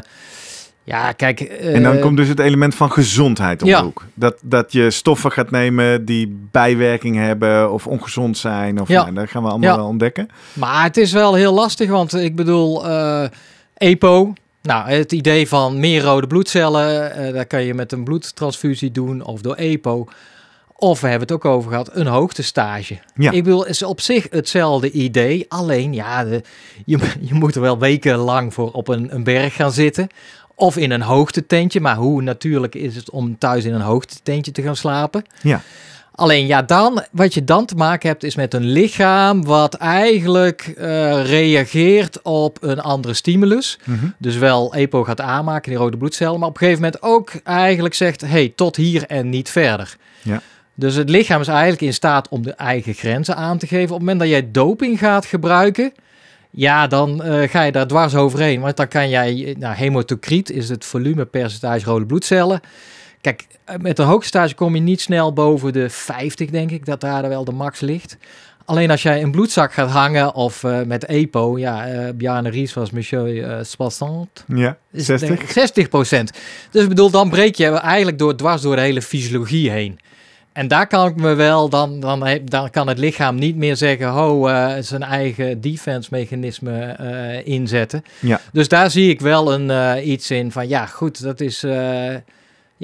ja, kijk... en dan komt dus het element van gezondheid op ja. Dat, dat je stoffen gaat nemen die bijwerking hebben of ongezond zijn. Of, ja. Nou, dat gaan we allemaal wel ontdekken. Maar het is wel heel lastig, want ik bedoel, EPO... Nou, het idee van meer rode bloedcellen, uh, eh, dat kan je met een bloedtransfusie doen of door EPO. Of we hebben het ook over gehad, een hoogtestage. Ja. Ik bedoel, is op zich hetzelfde idee. Alleen, ja, je, je moet er wel wekenlang voor op een, een berg gaan zitten. Of in een hoogtetentje. Maar hoe natuurlijk is het om thuis in een hoogtetentje te gaan slapen? Ja. Alleen ja, dan, wat je dan te maken hebt is met een lichaam wat eigenlijk eh, reageert op een andere stimulus. Mhm. Dus wel EPO gaat aanmaken, die rode bloedcellen, maar op een gegeven moment ook eigenlijk zegt, hey, tot hier en niet verder. Ja. Dus het lichaam is eigenlijk in staat om de eigen grenzen aan te geven. Op het moment dat jij doping gaat gebruiken, ja, dan eh, ga je daar dwars overheen. Want dan kan jij, eh, nou, hematocriet is het volumepercentage rode bloedcellen. Kijk, eh, met de hoogstage kom je niet snel boven de 50, denk ik, dat daar wel de max ligt. Alleen als jij een bloedzak gaat hangen of eh, met EPO, ja, uh, Bjarne Ries was monsieur uh, 60. Ja, 60. 60 procent. Dus ik bedoel, dan breek je eigenlijk door, dwars door de hele fysiologie heen. En daar kan ik me wel, dan, dan, dan kan het lichaam niet meer zeggen, ho, zijn eigen defense mechanisme inzetten. Ja. Dus daar zie ik wel een, iets in van, ja, goed, dat is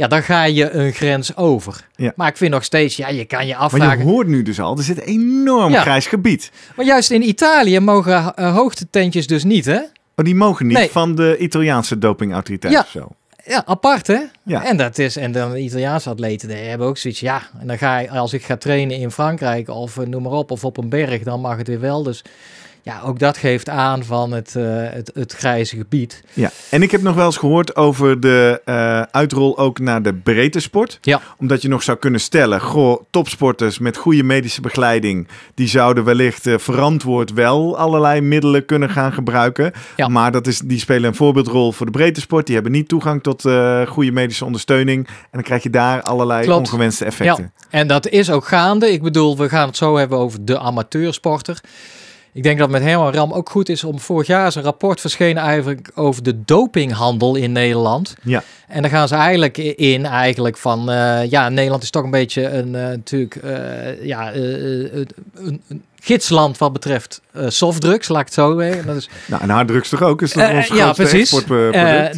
ja, dan ga je een grens over. Ja. Maar ik vind nog steeds, ja, je kan je afvragen. Maar je hoort nu dus al, er zit enorm grijs gebied. Maar juist in Italië mogen eh, hoogtetentjes dus niet, hè? Oh, die mogen niet van de Italiaanse dopingautoriteit ja. of zo. Ja, apart hè? Ja. En dat is, en de Italiaanse atleten die hebben ook zoiets, ja, en dan ga je, als ik ga trainen in Frankrijk of eh, noem maar op, of op een berg, dan mag het weer wel. Dus ja, ook dat geeft aan van het, eh, het, het, grijze gebied. Ja, en ik heb nog wel eens gehoord over de eh, uitrol ook naar de breedte sport. Ja. Omdat je nog zou kunnen stellen, goh, topsporters met goede medische begeleiding, die zouden wellicht eh, verantwoord wel allerlei middelen kunnen gaan gebruiken. Ja. Maar dat is, die spelen een voorbeeldrol voor de breedte sport. Die hebben niet toegang tot goede medische ondersteuning. En dan krijg je daar allerlei ongewenste effecten. Ja. En dat is ook gaande. Ik bedoel, we gaan het zo hebben over de amateursporter. Ik denk dat met Herman Ram ook goed is om vorig jaar is een rapport verschenen eigenlijk over de dopinghandel in Nederland. Ja. En daar gaan ze eigenlijk in eigenlijk van eh, ja, Nederland is toch een beetje een uh, natuurlijk eh, ja, een, een gidsland wat betreft uh, softdrugs, laat ik het zo zeggen. Dat is... Nou, en harddrugs toch ook? Is dat uh, ja, precies.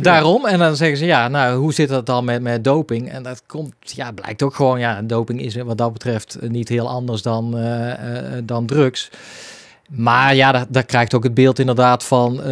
Daarom. En dan zeggen ze, ja, nou, hoe zit dat dan met, met doping? En dat komt, ja, blijkt ook gewoon, ja, doping is wat dat betreft niet heel anders dan, dan drugs. Maar ja, daar, daar krijgt ook het beeld inderdaad van eh,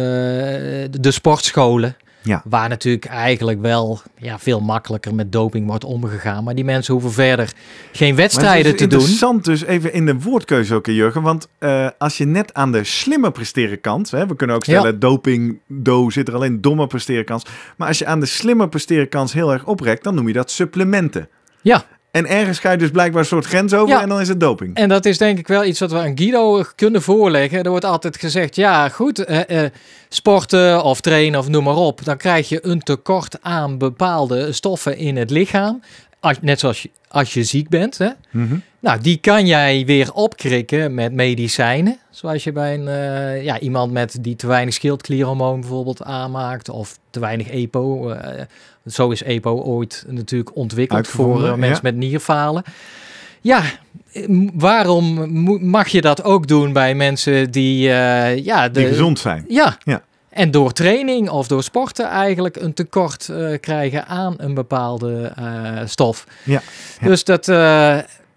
de sportscholen. Ja. Waar natuurlijk eigenlijk wel ja, veel makkelijker met doping wordt omgegaan. Maar die mensen hoeven verder geen wedstrijden te doen. Het is Interessant dus even in de woordkeuze ook, Jurgen. Want eh, als je net aan de slimme presteren kant... Hè, we kunnen ook stellen, ja. doping, do zit er alleen domme presteren kans. Maar als je aan de slimme presteren kans heel erg oprekt... dan noem je dat supplementen. Ja. En ergens ga je dus blijkbaar een soort grens over en dan is het doping. En dat is denk ik wel iets wat we aan Guido kunnen voorleggen. Er wordt altijd gezegd, ja goed, eh, eh, sporten of trainen of noem maar op. Dan krijg je een tekort aan bepaalde stoffen in het lichaam. Als, net zoals je, als je ziek bent. Hè? Mhm. Nou, die kan jij weer opkrikken met medicijnen. Zoals je bij een, eh, ja, iemand met die te weinig schildklierhormoon bijvoorbeeld aanmaakt. Of te weinig EPO. Eh, zo is EPO ooit natuurlijk ontwikkeld voor eh, mensen met nierfalen. Ja, waarom mag je dat ook doen bij mensen die... ja, die gezond zijn. Ja. ja. En door training of door sporten eigenlijk een tekort krijgen aan een bepaalde stof. Ja, ja. Dus dat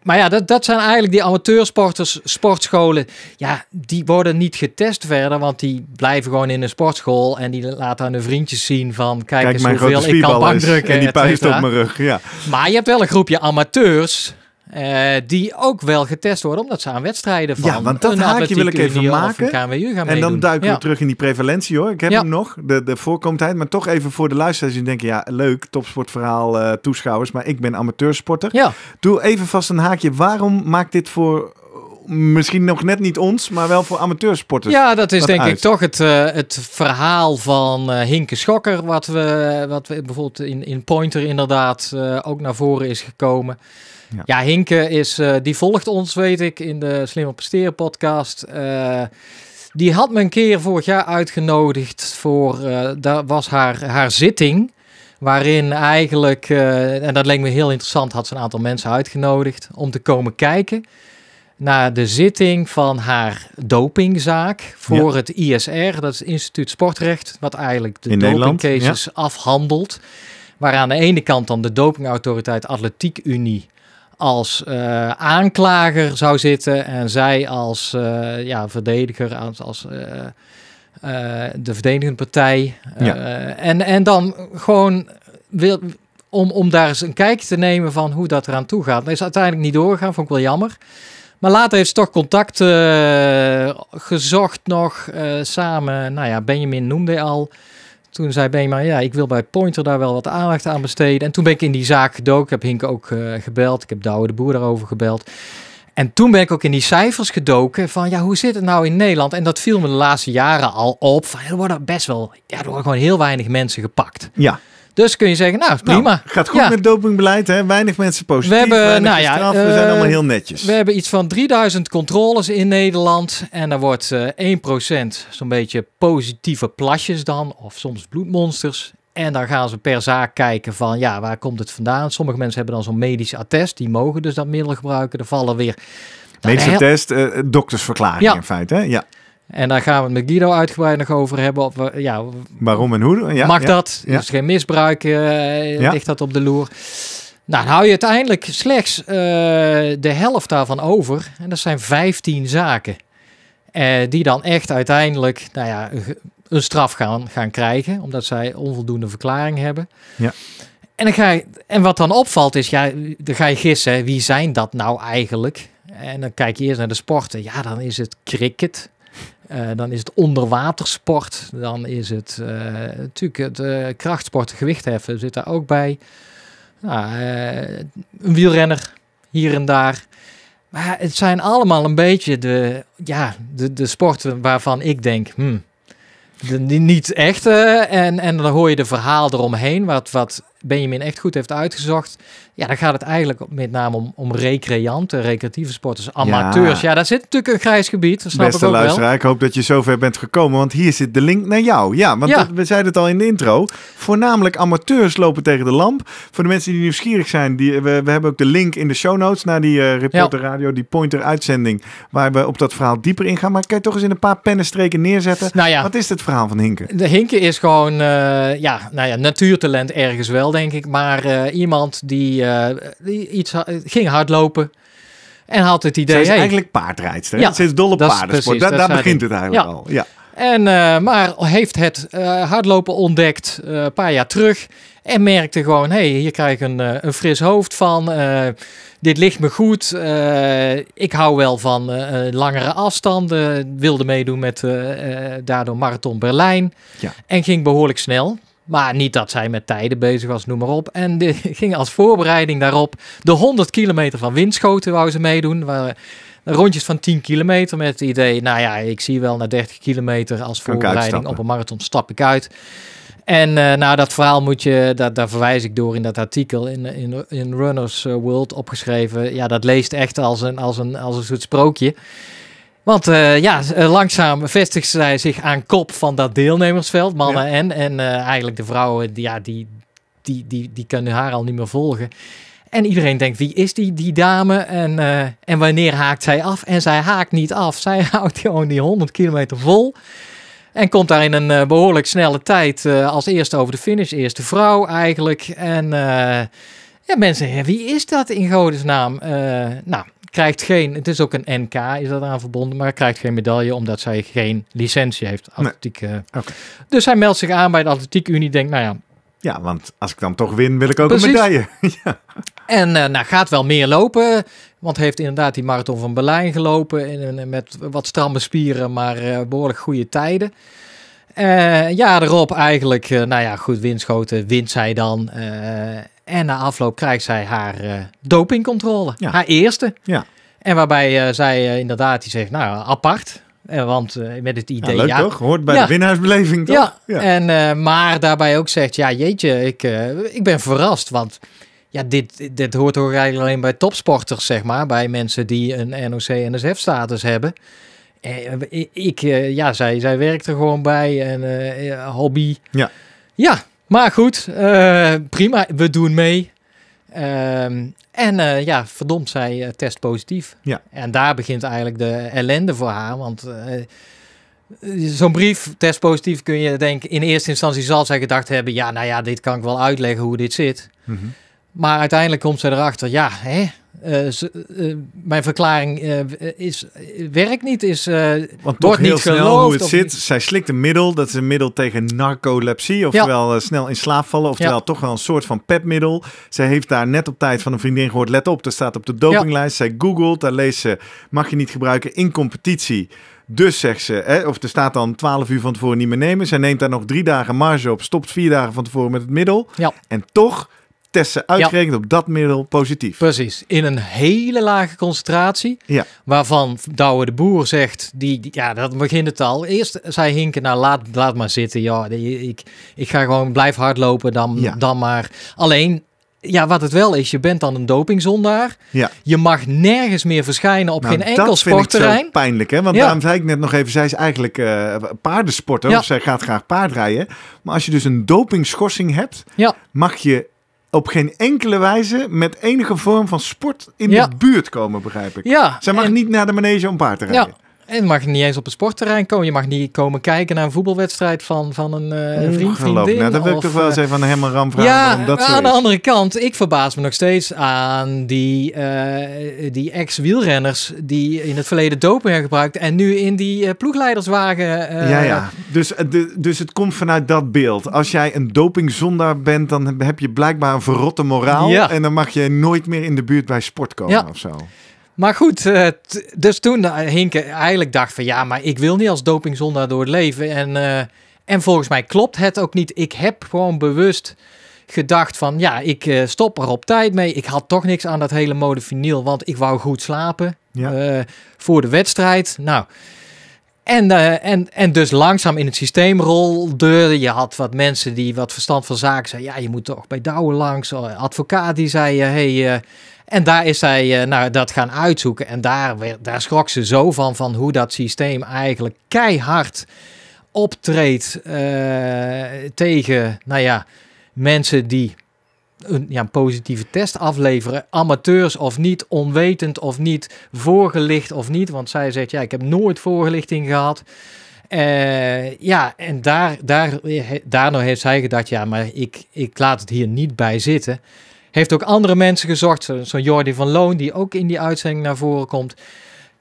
maar ja, dat, dat zijn eigenlijk die amateursporters, sportscholen. Ja, die worden niet getest verder, want die blijven gewoon in een sportschool. En die laten hun vriendjes zien van, kijk, kijk eens hoeveel ik kan bankdrukken. En die pijst op mijn rug, ja. Maar je hebt wel een groepje amateurs eh, die ook wel getest worden, omdat ze aan wedstrijden van. Ja, want dat haakje wil ik even maken. en dan duiken we terug in die prevalentie hoor. Ik heb hem nog, de, de voorkomtijd. Maar toch even voor de luisteraars die denken: ja, leuk, topsportverhaal, eh, toeschouwers. Maar ik ben amateursporter. Doe even vast een haakje. Waarom maakt dit voor misschien nog net niet ons, maar wel voor amateursporters. Ja, dat is denk ik toch het, eh, het verhaal van uh, Hinke Schokker, wat we, wat we bijvoorbeeld in, in Pointer inderdaad ook naar voren is gekomen. Ja, ja Hinke is, eh, die volgt ons, weet ik, in de Slimmer Presteren podcast. Eh, die had me een keer vorig jaar uitgenodigd voor, eh, daar was haar, haar zitting. Waarin eigenlijk, en dat leek me heel interessant, had ze een aantal mensen uitgenodigd om te komen kijken naar de zitting van haar dopingzaak voor het ISR, dat is Instituut Sportrecht, wat eigenlijk de dopingcases afhandelt. Waar aan de ene kant dan de dopingautoriteit Atletiek Unie als eh, aanklager zou zitten en zij als eh, ja, verdediger, als, als eh, de verdedigende partij. en, en dan gewoon wil, om, om daar eens een kijkje te nemen van hoe dat eraan toe gaat. Dat is uiteindelijk niet doorgegaan, vond ik wel jammer. Maar later heeft ze toch contact gezocht nog samen. Nou ja, Benjamin noemde al. Toen zei Bema, ja, ik wil bij Pointer daar wel wat aandacht aan besteden. En toen ben ik in die zaak gedoken. Ik heb Hink ook eh, gebeld. Ik heb Douwe de Boer daarover gebeld. En toen ben ik ook in die cijfers gedoken van, ja, hoe zit het nou in Nederland? En dat viel me de laatste jaren al op. Van, er worden best wel, ja, er worden gewoon heel weinig mensen gepakt. Ja. Dus kun je zeggen, nou, prima. Nou, gaat goed met dopingbeleid, hè? weinig mensen positief, we hebben, nou ja, we zijn eh, allemaal heel netjes. We hebben iets van 3000 controles in Nederland en daar wordt 1% eh, zo'n beetje positieve plasjes dan, of soms bloedmonsters. En dan gaan ze per zaak kijken van, ja, waar komt het vandaan? Sommige mensen hebben dan zo'n medisch attest, die mogen dus dat middel gebruiken. Er vallen weer... Medische nou, attest, eh, doktersverklaring in feite, hè? Ja. En daar gaan we met Guido uitgebreid nog over hebben. Of, ja, Waarom en hoe? Ja, mag dat? Dus geen misbruik, eh, ligt dat op de loer. Nou, hou je uiteindelijk slechts eh, de helft daarvan over. En dat zijn 15 zaken. Eh, die dan echt uiteindelijk nou ja, een straf gaan, gaan krijgen. Omdat zij onvoldoende verklaring hebben. Ja. En, dan ga je, en wat dan opvalt is, ja, dan ga je gissen, wie zijn dat nou eigenlijk? En dan kijk je eerst naar de sporten. Ja, dan is het cricket. Eh, dan is het onderwatersport. Dan is het uh, natuurlijk het eh, krachtsport, gewichtheffen zit daar ook bij. Nou, een wielrenner hier en daar. Maar het zijn allemaal een beetje de, ja, de, de sporten waarvan ik denk, hmm, de, niet echt. en, en dan hoor je de verhaal eromheen, wat, wat Benjamin echt goed heeft uitgezocht, ja, dan gaat het eigenlijk met name om, om recreanten, recreatieve sporters, amateurs. Ja. daar zit natuurlijk een grijs gebied. snap Beste ik ook luisteraar, ik hoop dat je zover bent gekomen, want hier zit de link naar jou. Ja, want we zeiden het al in de intro. Voornamelijk amateurs lopen tegen de lamp. Voor de mensen die nieuwsgierig zijn, die, we, we hebben ook de link in de show notes naar die uh, Reporter Radio, die Pointer-uitzending, waar we op dat verhaal dieper ingaan. Maar kan je toch eens in een paar pennenstreken neerzetten? Nou ja, Wat is het verhaal van Hinken? De Hinken is gewoon, eh, ja, nou ja, natuurtalent ergens wel denk ik. Maar eh, iemand die, eh, iets ging hardlopen. En had het idee. Zij is eigenlijk paardrijdster. Ja, is dolle paardensport. daar begint het eigenlijk al. Ja. En, eh, maar heeft het hardlopen ontdekt een paar jaar terug. En merkte gewoon, hé, hey, hier krijg ik een, een fris hoofd van. dit ligt me goed. ik hou wel van langere afstanden. Wilde meedoen met daardoor Marathon Berlijn. Ja. En ging behoorlijk snel. Maar niet dat zij met tijden bezig was, noem maar op. En die ging als voorbereiding daarop de 100 kilometer van windschoten wou ze meedoen. Waar, rondjes van 10 kilometer met het idee, nou ja, ik zie wel na 30 kilometer als voorbereiding op een marathon stap ik uit. En eh, nou, dat verhaal moet je, dat, daar verwijs ik door in dat artikel in, in, in Runners eh, World opgeschreven. Ja, dat leest echt als een, als een, als een soort sprookje. Want eh, ja, eh, langzaam vestigt zij zich aan kop van dat deelnemersveld, mannen en. En eh, eigenlijk de vrouwen, ja, die, die, die, die kunnen haar al niet meer volgen. En iedereen denkt, wie is die, die dame? En, en wanneer haakt zij af? En zij haakt niet af. Zij houdt gewoon die 100 kilometer vol. En komt daar in een behoorlijk snelle tijd als eerste over de finish. Eerste vrouw eigenlijk. En ja, mensen, wie is dat in godesnaam? nou, krijgt geen, het is ook een NK, is dat aan verbonden, maar krijgt geen medaille omdat zij geen licentie heeft. Atletiek, eh. Dus hij meldt zich aan bij de Atletiek Unie, denkt, nou ja. Ja, want als ik dan toch win, wil ik ook een medaille. ja. En eh, nou, gaat wel meer lopen, want heeft inderdaad die marathon van Berlijn gelopen in, in, eh, met wat stramme spieren, maar behoorlijk goede tijden. ja, erop eigenlijk, nou ja, goed, winschoten wint zij dan. En na afloop krijgt zij haar eh, dopingcontrole. Haar eerste. Ja. En waarbij eh, zij eh, inderdaad, die zegt, nou, apart. want met het idee... Ja, leuk Hoort bij de winnaarsbeleving toch? Ja, En, maar daarbij ook zegt, ja jeetje, ik, ik ben verrast. Want ja, dit, dit hoort toch eigenlijk alleen bij topsporters, zeg maar. Bij mensen die een NOC-NSF-status hebben. ik, ja, zij, zij werkte gewoon bij. Een hobby. Ja. Ja, maar goed, eh, prima. We doen mee. Ehm, en eh, ja, verdomd, zij eh, test positief. Ja. En daar begint eigenlijk de ellende voor haar. Want zo'n brief, test positief, kun je denken... In eerste instantie zal zij gedacht hebben... Ja, nou ja, dit kan ik wel uitleggen hoe dit zit. Mm -hmm. Maar uiteindelijk komt zij erachter... Ja, hè, eh, eh, mijn verklaring eh, is, werkt niet, is, Want wordt niet snel hoe het zit. Zij slikt een middel, dat is een middel tegen narcolepsie, oftewel snel in slaap vallen, oftewel toch wel een soort van pepmiddel. Zij heeft daar net op tijd van een vriendin gehoord, let op, er staat op de dopinglijst. Zij googelt, daar leest ze, mag je niet gebruiken in competitie. Dus zegt ze, hè, of er staat dan 12 uur van tevoren niet meer nemen. Zij neemt daar nog drie dagen marge op, stopt vier dagen van tevoren met het middel. Ja. En toch testen uitgerekend op dat middel positief. Precies, in een hele lage concentratie. Ja. Waarvan Douwe de Boer zegt, die, ja, dat begint het al. Eerst zei Hinken, nou laat, laat maar zitten. Ja, ik, ik ga gewoon blijf hardlopen, dan, ja. dan maar. Alleen, ja, wat het wel is, je bent dan een dopingzondaar. Ja. Je mag nergens meer verschijnen op nou, geen enkel sportterrein. Dat vind ik zo pijnlijk, hè? Want daarom zei ik net nog even, zij is eigenlijk eh, paardensporter. Ja. Of zij gaat graag paardrijden. Maar als je dus een dopingschorsing hebt, mag je op geen enkele wijze met enige vorm van sport in de buurt komen, begrijp ik. Ja. Zij mag niet naar de manege om paard te rijden. Ja. En je mag niet eens op het sportterrein komen. Je mag niet komen kijken naar een voetbalwedstrijd van, van een uh, vriend, vriendin. Nou, dat wil ik toch wel eens eh, even aan de helemaal ram Ja, aan de andere kant, ik verbaas me nog steeds aan die, eh, die ex-wielrenners... die in het verleden doping hebben gebruikt... en nu in die ploegleiderswagen... ja, ja. Dus, dus het komt vanuit dat beeld. Als jij een dopingzondaar bent... dan heb je blijkbaar een verrotte moraal... en dan mag je nooit meer in de buurt bij sport komen ja. of zo. Maar goed, eh, dus toen Hinke eh, eigenlijk dacht van ja, maar ik wil niet als dopingzondaar door het leven. En, eh, en volgens mij klopt het ook niet. Ik heb gewoon bewust gedacht van ja, ik stop er op tijd mee. Ik had toch niks aan dat hele mode want ik wou goed slapen voor de wedstrijd. Nou, en, en, en dus langzaam in het systeem rolde. Je had wat mensen die wat verstand van zaken zeiden. Ja, je moet toch bij Douwe langs. Advocaat die zei, hey, en daar is zij eh, nou, dat gaan uitzoeken. En daar, daar schrok ze zo van, van hoe dat systeem eigenlijk keihard optreedt eh, tegen, nou ja, mensen die een, ja, een positieve test afleveren. Amateurs of niet, onwetend of niet, voorgelicht of niet. Want zij zegt, ja, ik heb nooit voorlichting gehad. Eh, ja, en daar, daar, daardoor heeft zij gedacht, ja, maar ik, ik laat het hier niet bij zitten. Heeft ook andere mensen gezocht, zo'n zo Jordi van Loon, die ook in die uitzending naar voren komt.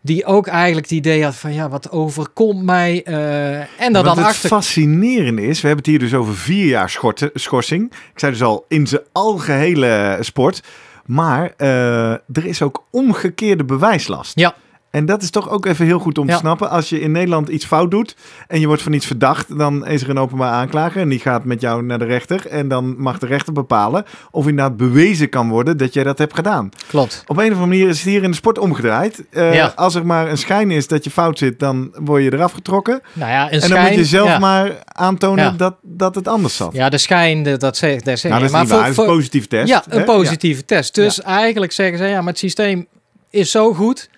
Die ook eigenlijk het idee had van ja, wat overkomt mij. Eh, en dat dan Het fascinerende is, we hebben het hier dus over vier jaar schorsing. Ik zei dus al, in zijn algehele sport. Maar eh, er is ook omgekeerde bewijslast. Ja. En dat is toch ook even heel goed om te snappen. Als je in Nederland iets fout doet en je wordt van iets verdacht, dan is er een openbaar aanklager en die gaat met jou naar de rechter. En dan mag de rechter bepalen of inderdaad bewezen kan worden dat jij dat hebt gedaan. Klopt. Op een of andere manier is het hier in de sport omgedraaid. Eh, als er maar een schijn is dat je fout zit, dan word je eraf getrokken. Nou ja, een en dan moet je zelf maar aantonen dat, dat het anders zat. Ja, de schijn, dat zegt. Dat, zeg, nou, dat is maar voor, voor, een positieve test. Ja, een positieve test. Dus eigenlijk zeggen ze, ja, maar het systeem is zo goed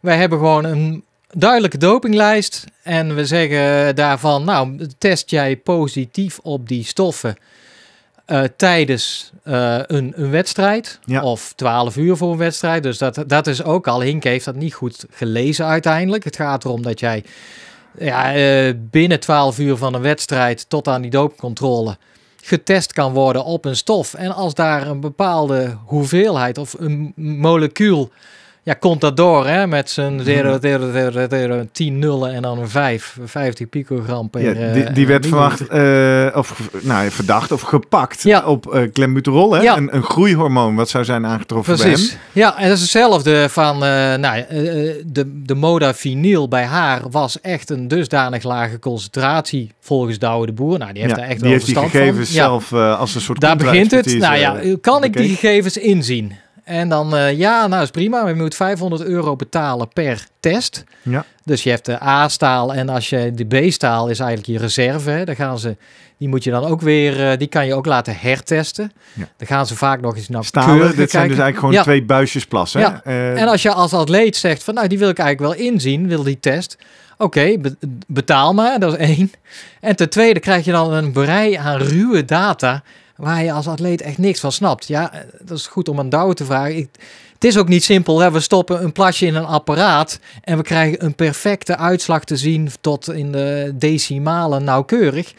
wij hebben gewoon een duidelijke dopinglijst. En we zeggen daarvan, nou, test jij positief op die stoffen eh, tijdens eh, een, wedstrijd. Of 12 uur voor een wedstrijd. Dus dat, dat is ook al, Hink heeft dat niet goed gelezen uiteindelijk. Het gaat erom dat jij ja, eh, binnen 12 uur van een wedstrijd tot aan die dopingcontrole getest kan worden op een stof. En als daar een bepaalde hoeveelheid of een molecuul ja, komt door hè, met zijn mhm. tien 0, 10 nullen en dan een 5, 15 picogram per... Ja, eh, die, die werd verwacht, uh, of nou, verdacht of gepakt op uh, eh, clenbuterol, hè? Een, een, groeihormoon wat zou zijn aangetroffen Precies. bij hem. Ja, en dat is hetzelfde van, nou, de, de modafinil bij haar was echt een dusdanig lage concentratie volgens Douwe de Boer. Nou, die heeft daar echt die wel verstand die gegevens van. zelf als een soort Daar begint het. Nou ja, kan ik die gegevens inzien? En dan, eh, ja, nou is prima. Maar je moet 500 euro betalen per test. Ja. Dus je hebt de A-staal en als je de B-staal is eigenlijk je reserve. Hè. Daar gaan ze, die moet je dan ook weer, eh, die kan je ook laten hertesten. Ja. Dan gaan ze vaak nog eens naar Staal. dit zijn dus eigenlijk gewoon twee buisjes plas. Ja. Eh, en als je als atleet zegt van, nou die wil ik eigenlijk wel inzien, wil die test. Oké, betaal maar, dat is één. En ten tweede krijg je dan een rij aan ruwe data waar je als atleet echt niks van snapt. Ja, dat is goed om aan Douwe te vragen. het is ook niet simpel. We stoppen een plasje in een apparaat en we krijgen een perfecte uitslag te zien tot in de decimalen nauwkeurig.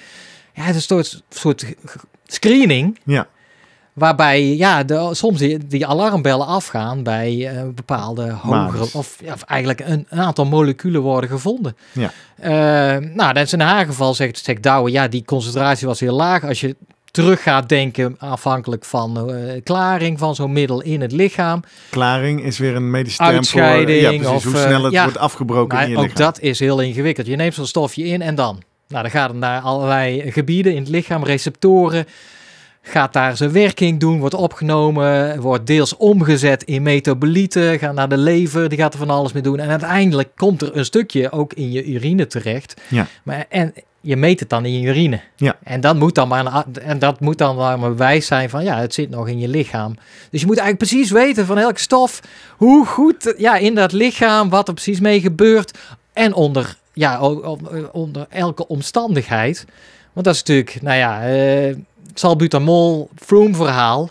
Ja, het is een soort, soort screening. Ja. Waarbij ja, soms die, alarmbellen afgaan bij uh, bepaalde hogere, of, eigenlijk een, aantal moleculen worden gevonden. Ja. Eh, nou, dat is in haar geval, zegt, zegt Douwe, ja, die concentratie was heel laag. Als je terug gaat denken afhankelijk van uh, klaring van zo'n middel in het lichaam. Klaring is weer een medische term voor ja, precies, of, hoe eh, snel het wordt afgebroken in je ook lichaam. Ook dat is heel ingewikkeld. Je neemt zo'n stofje in en dan? Nou, dan gaat het naar allerlei gebieden in het lichaam, receptoren gaat daar zijn werking doen, wordt opgenomen, wordt deels omgezet in metabolieten, gaat naar de lever, die gaat er van alles mee doen. En uiteindelijk komt er een stukje ook in je urine terecht. Ja. Maar, en je meet het dan in je urine. Ja. En, dat moet dan maar een, en dat moet dan maar bewijs zijn van ja, het zit nog in je lichaam. Dus je moet eigenlijk precies weten van elke stof hoe goed ja, in dat lichaam, wat er precies mee gebeurt. En onder, ja, onder elke omstandigheid. Want dat is natuurlijk, nou ja, uh, salbutamol, Froome verhaal.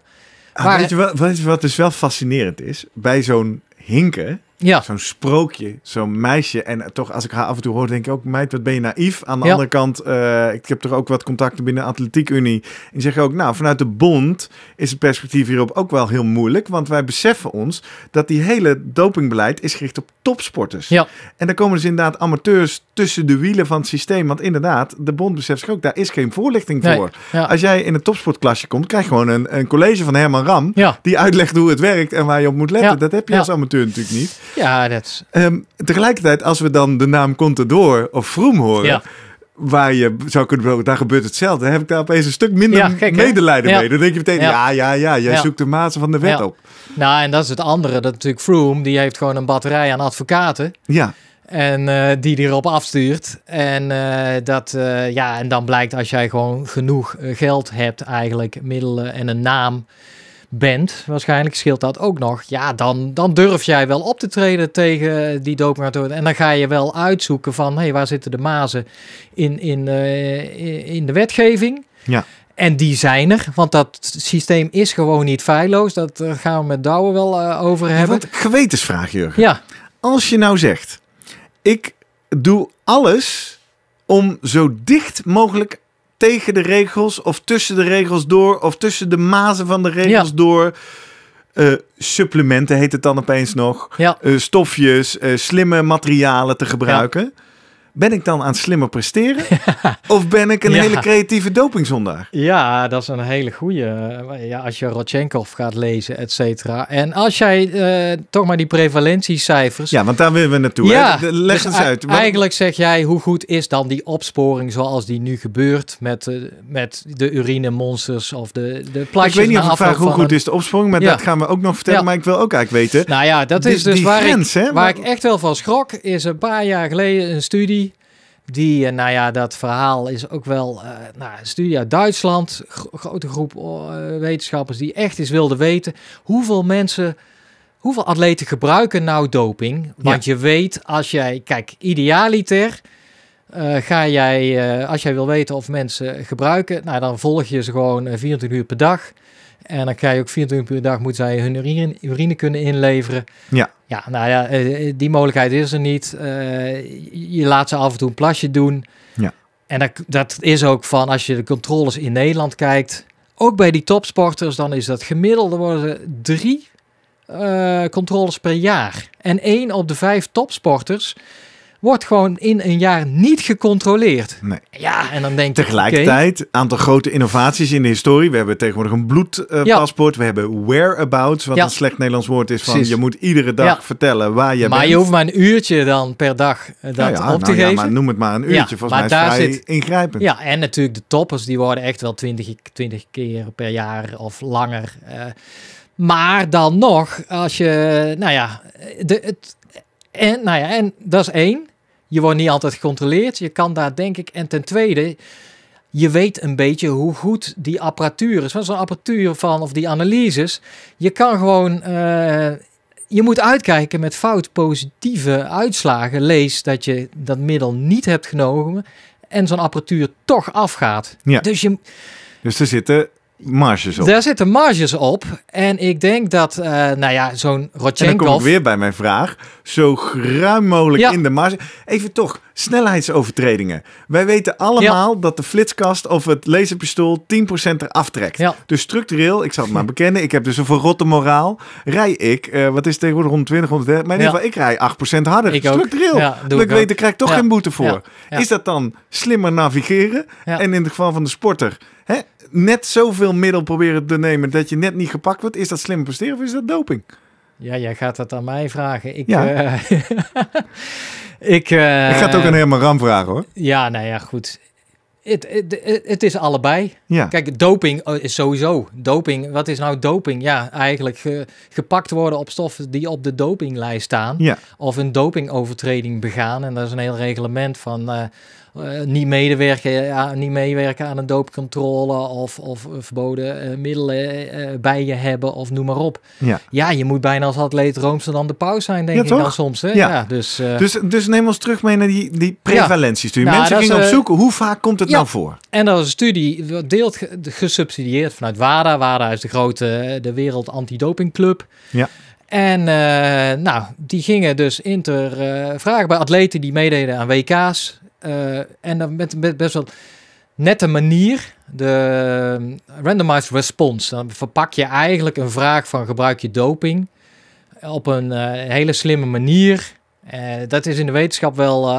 Ah, weet, je wat, weet wat dus wel fascinerend is? Bij zo'n hinken ja. Zo'n sprookje, zo'n meisje. En toch, als ik haar af en toe hoor, denk ik ook... meid, wat ben je naïef. Aan de andere kant, eh, ik heb toch ook wat contacten binnen de Atletiek Unie. En zeggen ook, nou, vanuit de bond is het perspectief hierop ook wel heel moeilijk. Want wij beseffen ons dat die hele dopingbeleid is gericht op topsporters. Ja. En dan komen dus inderdaad amateurs tussen de wielen van het systeem. Want inderdaad, de bond beseft zich ook, daar is geen voorlichting voor. Als jij in een topsportklasje komt, krijg je gewoon een, een college van Herman Ram... die uitlegt hoe het werkt en waar je op moet letten. Dat heb je als amateur natuurlijk niet. Ja, dat is... Ehm, tegelijkertijd, als we dan de naam Contador of Vroom horen... Waar je zou kunnen daar gebeurt hetzelfde. Dan heb ik daar opeens een stuk minder medelijden mee. Dan denk je meteen, ja, ja, ja, jij zoekt de mazen van de wet op. Nou, en dat is het andere. Dat natuurlijk Froome, die heeft gewoon een batterij aan advocaten. Ja. En eh, die erop afstuurt. En, eh, dat, eh, ja, en dan blijkt als jij gewoon genoeg geld hebt, eigenlijk middelen en een naam bent, waarschijnlijk scheelt dat ook nog. Ja, dan, dan durf jij wel op te treden tegen die doopmaatoren. En dan ga je wel uitzoeken van, hey, waar zitten de mazen in, in, eh, in de wetgeving? Ja. En die zijn er, want dat systeem is gewoon niet feilloos. Dat eh, gaan we met Douwe wel eh, over hebben. Wat gewetensvraag, Jurgen. Ja. Als je nou zegt, ik doe alles om zo dicht mogelijk tegen de regels of tussen de regels door of tussen de mazen van de regels door. Eh, supplementen heet het dan opeens nog. Ja. Eh, stofjes, eh, slimme materialen te gebruiken. Ben ik dan aan het slimmer presteren? Of ben ik een hele creatieve dopingzondaar? Ja, dat is een hele goede. Ja, als je Rodchenkov gaat lezen, et cetera. En als jij eh, toch maar die prevalentiecijfers... Ja, want daar willen we naartoe. Ja, Leg dus eens uit. E- eigenlijk zeg jij, hoe goed is dan die opsporing zoals die nu gebeurt... met, eh, met de urinemonsters of de, de plaatjes... Ik weet niet of ik vraag hoe goed is de opsporing, maar dat gaan we ook nog vertellen. Maar ik wil ook eigenlijk weten... Nou ja, dat is dus die waar, grens, ik, hè? waar ik echt wel van schrok. Is een paar jaar geleden een studie die, eh, nou ja, dat verhaal is ook wel. Uh, nou, een studie uit Duitsland. grote groep eh, wetenschappers die echt eens wilden weten. hoeveel mensen. hoeveel atleten gebruiken nou doping? Want je weet als jij. Kijk, idealiter. ga jij, als jij wil weten of mensen gebruiken, nou, dan volg je ze gewoon 24 uur per dag. En dan krijg je ook 24 uur per dag, moet zij hun urine, urine, kunnen inleveren. Ja. Ja, nou ja, eh, eh, die mogelijkheid is er niet. Eh, je laat ze af en toe een plasje doen. Ja. En dat, dat is ook van, als je de controles in Nederland kijkt, ook bij die topsporters, dan is dat gemiddelde worden drie controles per jaar. En één op de vijf topsporters wordt gewoon in een jaar niet gecontroleerd. Nee. Ja, en dan denk Tegelijkertijd, een aantal grote innovaties in de historie. We hebben tegenwoordig een bloedpaspoort. Eh, We hebben whereabouts, wat een slecht Nederlands woord is. Van, je moet iedere dag vertellen waar je maar bent. Maar je hoeft maar een uurtje dan per dag eh, dat op te nou geven. Ja, maar noem het maar een uurtje. Volgens mij daar zit, ingrijpend. Ja, en natuurlijk de toppers, die worden echt wel twintig, twintig keer per jaar of langer... Eh. maar dan nog, als je, nou ja, de, het, en, nou ja, en dat is één. Je wordt niet altijd gecontroleerd. Je kan daar denk ik. En ten tweede, je weet een beetje hoe goed die apparatuur is. Wat is apparatuur van, of die analyses? Je kan gewoon. Eh, je moet uitkijken met fout positieve uitslagen. Lees dat je dat middel niet hebt genomen en zo'n apparatuur toch afgaat. Ja. Dus, je... dus er zitten marges op. Daar zitten marges op. En ik denk dat, eh, nou ja, zo'n rotje. En dan kom ik weer bij mijn vraag. Zo ruim mogelijk in de marge. Even toch, snelheidsovertredingen. Wij weten allemaal dat de flitskast of het laserpistool 10% eraf trekt. Dus structureel, ik zal het maar bekennen, ik heb dus een verrotte moraal. Rij ik, eh, wat is het tegenwoordig, 120, 130, maar in ieder geval, ik rij 8% harder. structureel. Ja, ik, weet, daar krijg ik toch geen boete voor. Is dat dan slimmer navigeren? En in het geval van de sporter, hè? net zoveel middel proberen te nemen dat je net niet gepakt wordt, is dat slim presteren of is dat doping? Ja, jij gaat dat aan mij vragen. Ik, ja. Eh, ik, eh, ik ga het ook een helemaal Ram vragen hoor. Ja, nou ja, goed. Het is allebei. Ja. Kijk, doping oh, is sowieso. Doping, wat is nou doping? Ja, eigenlijk gepakt worden op stoffen die op de dopinglijst staan. Ja. Of een dopingovertreding begaan. En dat is een heel reglement van eh, eh, niet, medewerken, ja, niet meewerken aan een doopcontrole of, of verboden eh, middelen eh, bij je hebben of noem maar op. Ja. ja, je moet bijna als atleet roomser dan de pauw zijn, denk ik toch? soms. Hè? Ja. Dus, dus, dus, neem ons terug mee naar die, die prevalenties. Nou, mensen gingen op zoek, hoe vaak komt het nou voor? En dat was een studie, deelt gesubsidieerd vanuit WADA. WADA is de grote, de Wereld antidopingclub. Club. Ja. En nou, die gingen dus inter vragen bij atleten die meededen aan WK's. Eh, en dan met, met best wel nette manier de ehm, randomized response. Dan verpak je eigenlijk een vraag van gebruik je doping eh, op een eh, hele slimme manier. dat is in de wetenschap wel uh,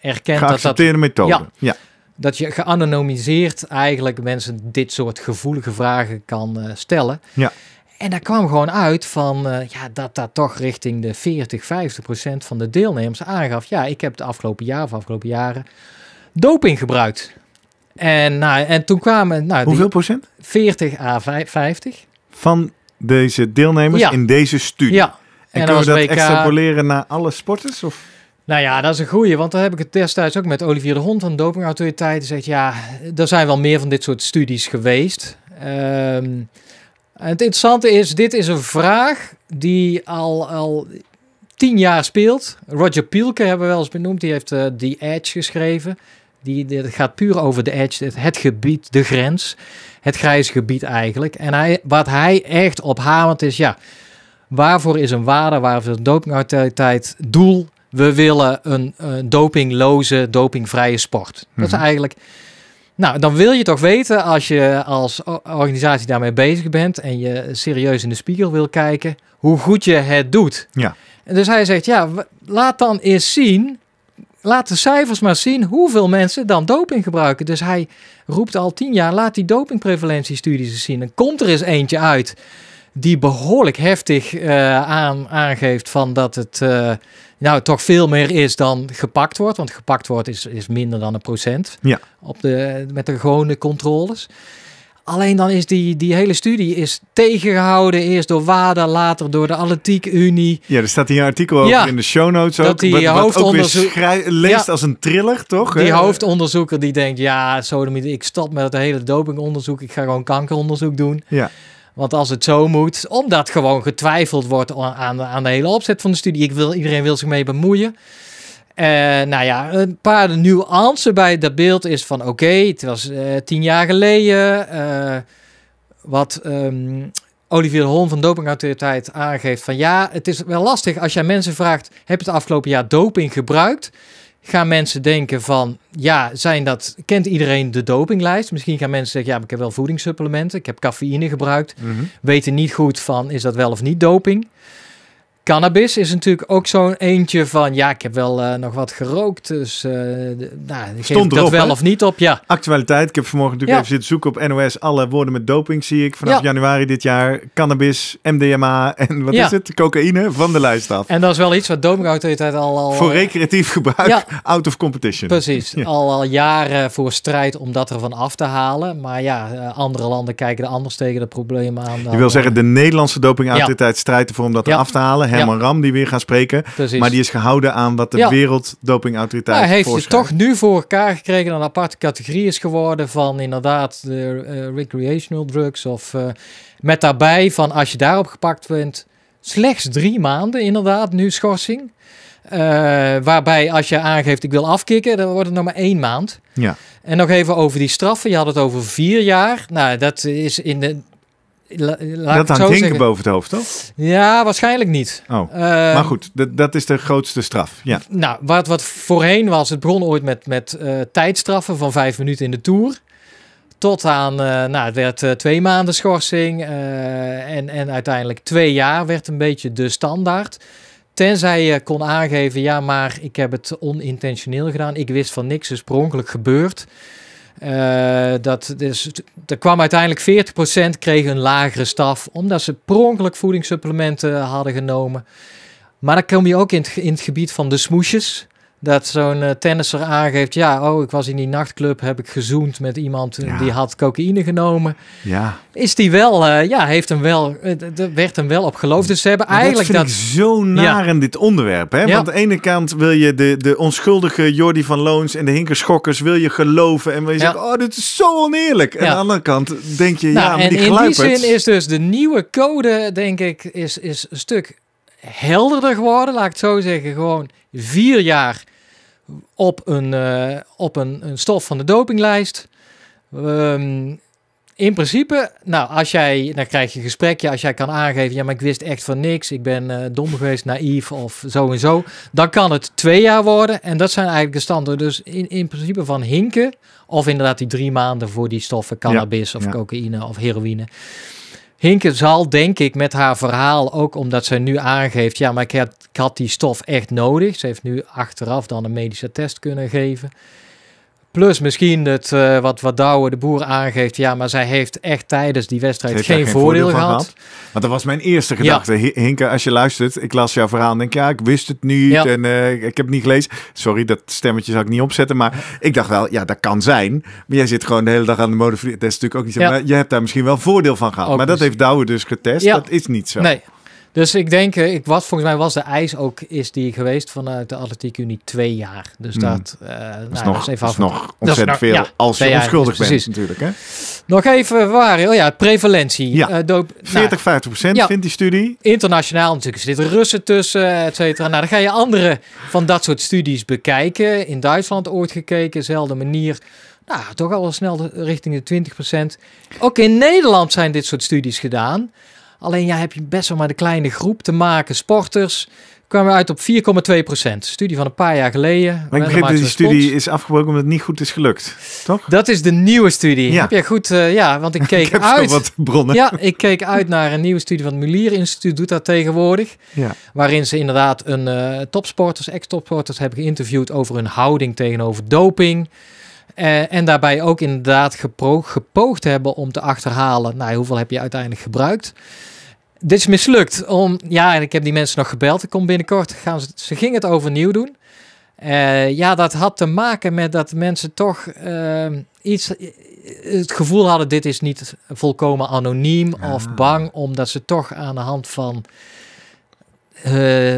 erkend. Geaccepteerde dat, dat, methode. Ja, Dat je geanonimiseerd eigenlijk mensen dit soort gevoelige vragen kan stellen. Ja. En daar kwam gewoon uit van eh, ja, dat dat toch richting de 40, 50 procent van de deelnemers aangaf. Ja, ik heb de afgelopen jaar of afgelopen jaren doping gebruikt. En, nou, en toen kwamen. Nou, Hoeveel procent? 40 à 50. Van deze deelnemers in deze studie. Ja. En, en kunnen we dat extrapoleren naar alle sporters? Of? Nou ja, dat is een goeie, want daar heb ik het destijds ook met Olivier de Hond van de dopingautoriteit. Die ja, er zijn wel meer van dit soort studies geweest. Ehm het interessante is, dit is een vraag die al, al tien jaar speelt. Roger Pielke hebben we wel eens benoemd. Die heeft uh, The Edge geschreven. Die, dat gaat puur over de edge, het, gebied, de grens. Het grijze gebied eigenlijk. En hij, wat hij echt op is, ja... Waarvoor is een waarde, waarvoor is een dopingautoriteit doel? We willen een, dopingloze, dopingvrije sport. Dat is mhm. eigenlijk nou, dan wil je toch weten als je als organisatie daarmee bezig bent en je serieus in de spiegel wil kijken, hoe goed je het doet. Ja. dus hij zegt, ja, laat dan eens zien, laat de cijfers maar zien hoeveel mensen dan doping gebruiken. Dus hij roept al tien jaar, laat die dopingprevalentiestudies eens zien. Dan komt er eens eentje uit die behoorlijk heftig eh, aan, aangeeft van dat het eh, nou toch veel meer is dan gepakt wordt. Want gepakt wordt is, is minder dan een procent ja. op de, met de gewone controles. Alleen dan is die, die hele studie is tegengehouden. Eerst door WADA, later door de Atletiek Unie. Ja, er staat hier een artikel over in de show notes ook. Dat die wat, hoofdonderzoek... leest als een thriller, toch? Die hoofdonderzoeker die denkt, ja, moet ik stop met het hele dopingonderzoek. Ik ga gewoon kankeronderzoek doen. Ja. Want als het zo moet, omdat gewoon getwijfeld wordt aan, aan de hele opzet van de studie. Ik wil, iedereen wil zich mee bemoeien. Uh, nou ja, een paar nuances bij dat beeld is van oké, het was eh, tien jaar geleden. Eh, wat um, Olivier Holm van Dopingautoriteit aangeeft van ja, het is wel lastig als jij mensen vraagt, heb je het afgelopen jaar doping gebruikt? gaan mensen denken van, ja, zijn dat, kent iedereen de dopinglijst? Misschien gaan mensen zeggen, ja, ik heb wel voedingssupplementen, ik heb cafeïne gebruikt, mhm. weten niet goed van, is dat wel of niet doping? Cannabis is natuurlijk ook zo'n eentje van, ja, ik heb wel eh, nog wat gerookt, dus eh, nou, Stond erop, wel of niet op, ja. Actualiteit, ik heb vanmorgen natuurlijk even zitten zoeken op NOS, alle woorden met doping zie ik vanaf januari dit jaar. Cannabis, MDMA en wat is het, cocaïne van de lijst af. En dat is wel iets wat dopingautoriteit al, al... Voor eh, recreatief gebruik, out of competition. Precies, al, al jaren voor strijd om dat ervan af te halen. Maar ja, andere landen kijken er anders tegen de problemen aan. Dan, Je wil zeggen, de Nederlandse dopingautoriteit strijdt ervoor om dat af te halen Herman Ram die weer gaan spreken. Maar die is gehouden aan wat de Werelddopingautoriteit nou, heeft het toch nu voor elkaar gekregen een aparte categorie is geworden van inderdaad de eh, recreational drugs of eh, met daarbij van als je daarop gepakt bent slechts drie maanden inderdaad nu schorsing. Eh, waarbij als je aangeeft ik wil afkicken, dan wordt het nog maar één maand. Ja. En nog even over die straffen. Je had het over vier jaar. Nou, dat is in de La, dat hangt boven het hoofd, toch? Ja, waarschijnlijk niet. Oh. Ehm, maar goed, dat is de grootste straf. Ja. Nou, wat, wat voorheen was, het bron ooit met, met eh, tijdstraffen van vijf minuten in de Tour. Tot aan, eh, nou, het werd eh, twee maanden schorsing. en, en uiteindelijk twee jaar werd een beetje de standaard. Tenzij je kon aangeven, ja, maar ik heb het onintentioneel gedaan. Ik wist van niks, is per gebeurd. Eh, dat, dus, er kwam uiteindelijk 40% kregen een lagere staf, omdat ze per ongeluk voedingssupplementen hadden genomen. Maar dan kom je ook in het, in het gebied van de smoesjes dat zo'n eh, tennisser aangeeft, ja, oh, ik was in die nachtclub, heb ik gezoend met iemand eh, die had cocaïne genomen. Ja. Is die wel, eh, ja, heeft hem wel, uh, werd hem wel op geloofd. Dus ze hebben eigenlijk dat... Vind Ik zo naar in dit onderwerp, hè? Want aan de ene kant wil je de, de onschuldige Jordi van Loons en de Hinkerschokkers wil je geloven en wil je zeggen, oh, dit is zo oneerlijk. En aan de andere kant denk je, ja, nou, maar die en in die zin is dus de nieuwe code, denk ik, is, is een stuk helderder geworden, laat ik het zo zeggen. Gewoon vier jaar op een, eh, op een, een, stof van de dopinglijst. Ehm, in principe, nou, als jij, dan krijg je een gesprekje. Als jij kan aangeven, ja, maar ik wist echt van niks. Ik ben eh, dom geweest, naïef of zo en zo. Dan kan het twee jaar worden. En dat zijn eigenlijk de standen. Dus in, in principe van hinken. Of inderdaad die drie maanden voor die stoffen, cannabis of cocaïne of heroïne. Hinke zal denk ik met haar verhaal, ook omdat ze nu aangeeft, ja, maar ik had die stof echt nodig. Ze heeft nu achteraf dan een medische test kunnen geven. Plus misschien het, eh, wat, wat Douwe de Boer aangeeft. Ja, maar zij heeft echt tijdens die wedstrijd geen, geen, voordeel, gehad. Want dat was mijn eerste gedachte. Hinke, als je luistert, ik las jouw verhaal en denk ja, ik wist het niet en eh, ik heb het niet gelezen. Sorry, dat stemmetje zou ik niet opzetten. Maar ik dacht wel, ja, dat kan zijn. Maar jij zit gewoon de hele dag aan de mode. Dat is natuurlijk ook niet zo. Maar je hebt daar misschien wel voordeel van gehad. maar dat heeft Douwe dus getest. Dat is niet zo. Nee, dus ik denk, eh, ik was, volgens mij was de ijs ook is die geweest vanuit de Atletiek Unie twee jaar. Dus hmm. eh, dat, is nou, nog, dat, even is nog ontzettend veel als je onschuldig bent natuurlijk. Hè? Nog even waar, oh ja, prevalentie. Eh, doop, 40, nou, 50 procent vindt die studie. Internationaal natuurlijk zitten Russen tussen, et cetera. Nou, dan ga je andere van dat soort studies bekijken. In Duitsland ooit gekeken, dezelfde manier. Nou, toch al wel snel richting de 20 Ook in Nederland zijn dit soort studies gedaan. Alleen ja, heb je best wel maar de kleine groep te maken. Sporters kwamen we uit op 4,2 Studie van een paar jaar geleden. Maar ik begrijp dat die studie is afgebroken omdat het niet goed is gelukt, toch? Dat is de nieuwe studie. Heb je goed, eh, ja, want ik keek ik uit. Wat bronnen. Ja, ik keek uit naar een nieuwe studie van het Mulier Instituut, doet dat tegenwoordig. Ja. Waarin ze inderdaad een eh, topsporters, ex-topsporters hebben geïnterviewd over hun houding tegenover doping. Eh, en daarbij ook inderdaad gepoogd hebben om te achterhalen, nou, hoeveel heb je uiteindelijk gebruikt? dit is mislukt. Om, ja, en ik heb die mensen nog gebeld. Ik kom binnenkort. Gaan ze, ze gingen het overnieuw doen. Eh, ja, dat had te maken met dat mensen toch eh, iets, het gevoel hadden: dit is niet volkomen anoniem of bang, omdat ze toch aan de hand van eh,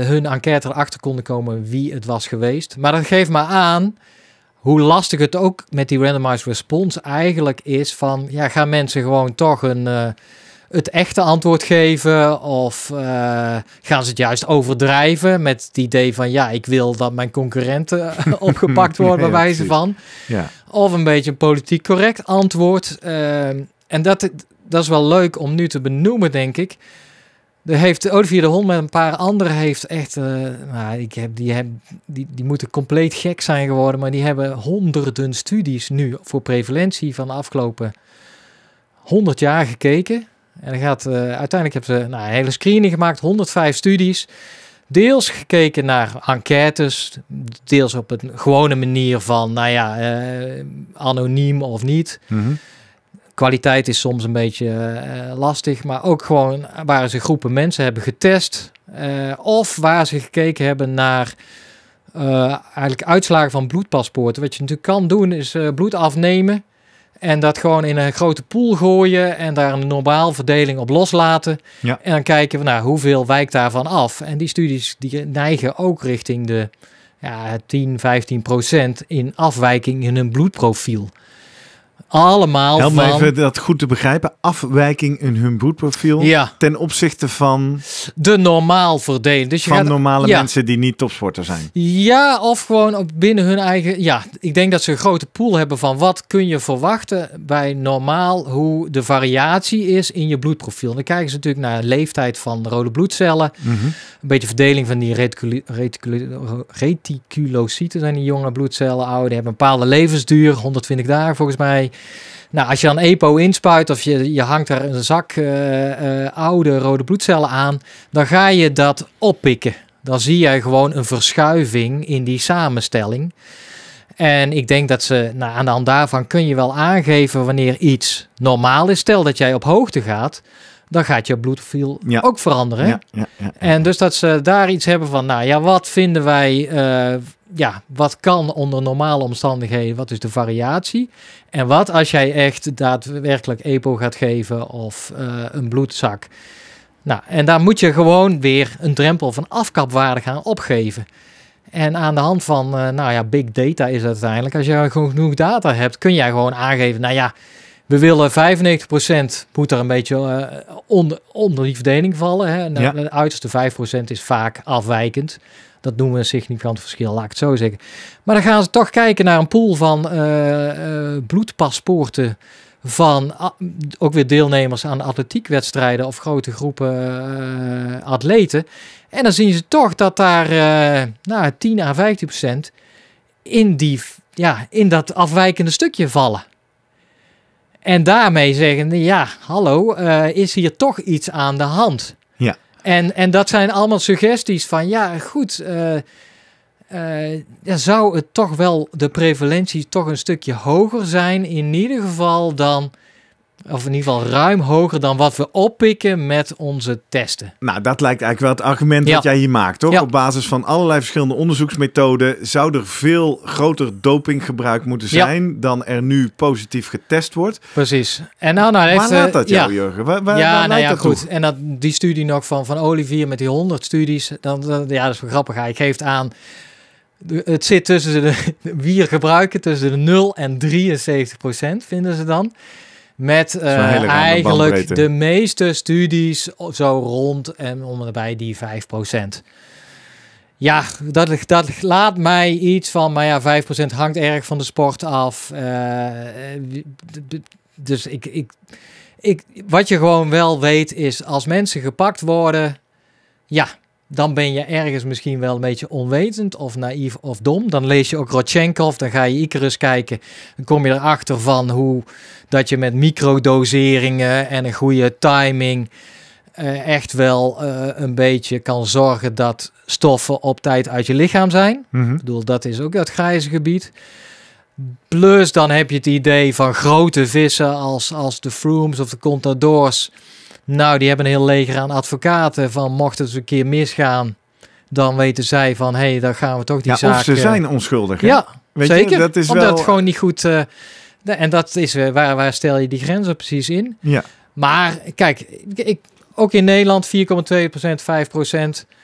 hun enquête erachter konden komen wie het was geweest. Maar dat geeft maar aan hoe lastig het ook met die randomized response eigenlijk is: van ja, gaan mensen gewoon toch een het echte antwoord geven? Of eh, gaan ze het juist overdrijven met het idee van ja, ik wil dat mijn concurrenten eh, opgepakt worden bij wijze van? Ja. Of een beetje een politiek correct antwoord. Ehm, en dat, dat is wel leuk om nu te benoemen, denk ik. De heeft Olivier de Hond met een paar anderen heeft echt, eh, nou, ik heb, die, heb, die, die moeten compleet gek zijn geworden, maar die hebben honderden studies nu voor prevalentie van de afgelopen 100 jaar gekeken. En gaat, eh, uiteindelijk hebben ze nou, een hele screening gemaakt, 105 studies. Deels gekeken naar enquêtes, deels op een gewone manier van, nou ja, eh, anoniem of niet. Mhm. Kwaliteit is soms een beetje eh, lastig, maar ook gewoon waar ze groepen mensen hebben getest. of waar ze gekeken hebben naar eigenlijk uitslagen van bloedpaspoorten. Wat je natuurlijk kan doen, is bloed afnemen en dat gewoon in een grote pool gooien en daar een normaal verdeling op loslaten. En dan kijken we naar nou, hoeveel wijkt daarvan af. En die studies die neigen ook richting de ja, 10, 15 procent in afwijking in hun bloedprofiel allemaal Help even dat goed te begrijpen. Afwijking in hun bloedprofiel ja. ten opzichte van... De normaal verdeling. Dus van normale mensen die niet topsporter zijn. Ja, of gewoon binnen hun eigen... Ja, ik denk dat ze een grote pool hebben van wat kun je verwachten bij normaal, hoe de variatie is in je bloedprofiel. Dan kijken ze natuurlijk naar de leeftijd van rode bloedcellen. Mhm. Een beetje verdeling van die reticulocyten zijn die jonge bloedcellen. Oude, hebben een bepaalde levensduur, 120 dagen volgens mij. Nou, als je dan EPO inspuit of je, je hangt er een zak eh, eh, oude rode bloedcellen aan, dan ga je dat oppikken. Dan zie je gewoon een verschuiving in die samenstelling. En ik denk dat ze nou, aan de hand daarvan kun je wel aangeven wanneer iets normaal is. Stel dat jij op hoogte gaat, dan gaat je bloedprofiel ja. ook veranderen. Ja, en dus dat ze daar iets hebben van, nou ja, wat vinden wij, eh, ja, wat kan onder normale omstandigheden, wat is de variatie? En wat als jij echt daadwerkelijk EPO gaat geven of eh, een bloedzak? Nou, en daar moet je gewoon weer een drempel van afkapwaarde gaan opgeven. En aan de hand van, eh, nou ja, big data is het uiteindelijk. Als je gewoon genoeg data hebt, kun jij gewoon aangeven, nou ja, we willen 95% moet er een beetje eh, onder, onder die verdeling vallen. Hè. De, nou, ja. de uiterste 5% is vaak afwijkend. Dat noemen we een significant verschil, laat ik het zo zeggen. Maar dan gaan ze toch kijken naar een pool van eh, eh, bloedpaspoorten van ook weer deelnemers aan atletiekwedstrijden of grote groepen atleten. En dan zien ze toch dat daar uh, nou, 10 à 15 in, die, ja, in dat afwijkende stukje vallen. En daarmee zeggen, ja, hallo, eh, is hier toch iets aan de hand? Ja. En, en dat zijn allemaal suggesties van, ja, goed, uh, zou het toch wel de prevalentie toch een stukje hoger zijn, in ieder geval dan of in ieder geval ruim hoger dan wat we oppikken met onze testen. Nou, dat lijkt eigenlijk wel het argument ja. dat jij hier maakt, toch? Op basis van allerlei verschillende onderzoeksmethoden zou er veel groter dopinggebruik moeten zijn dan er nu positief getest wordt. Precies. En nou, nou heeft, waar laat eh, dat jou, Jurgen? ja, nou ja, goed. En dat, die studie nog van, van Olivier met die 100 studies, dan, ja, dat is wel grappig. Hij geeft aan het zit tussen de, er gebruiken tussen de 0 en 73 procent, vinden ze dan. Met eh, eigenlijk de meeste studies zo rond en om die 5%. Ja, dat, dat laat mij iets van, maar ja, 5% hangt erg van de sport af. Eh, eh, dus ik, ik, ik, wat je gewoon wel weet is, als mensen gepakt worden, ja, dan ben je ergens misschien wel een beetje onwetend of naïef of dom. Dan lees je ook Rodchenkov, dan ga je Icarus kijken. Dan kom je erachter van hoe dat je met microdoseringen en een goede timing eh, echt wel eh, een beetje kan zorgen dat stoffen op tijd uit je lichaam zijn. Mhm. Ik bedoel, dat is ook dat grijze gebied. Plus dan heb je het idee van grote vissen als, als de Frooms of de Contadors nou, die hebben een heel leger aan advocaten van mocht het eens een keer misgaan, dan weten zij van hé, hey, gaan we toch die ja, zaak... Of ze zijn onschuldig. Ja, Weet zeker. Je, dat is omdat het gewoon niet goed... Uh, en dat is eh, waar, waar stel je die grenzen precies in? Ja. Maar kijk, ik, ook in Nederland 4,2%, 5%.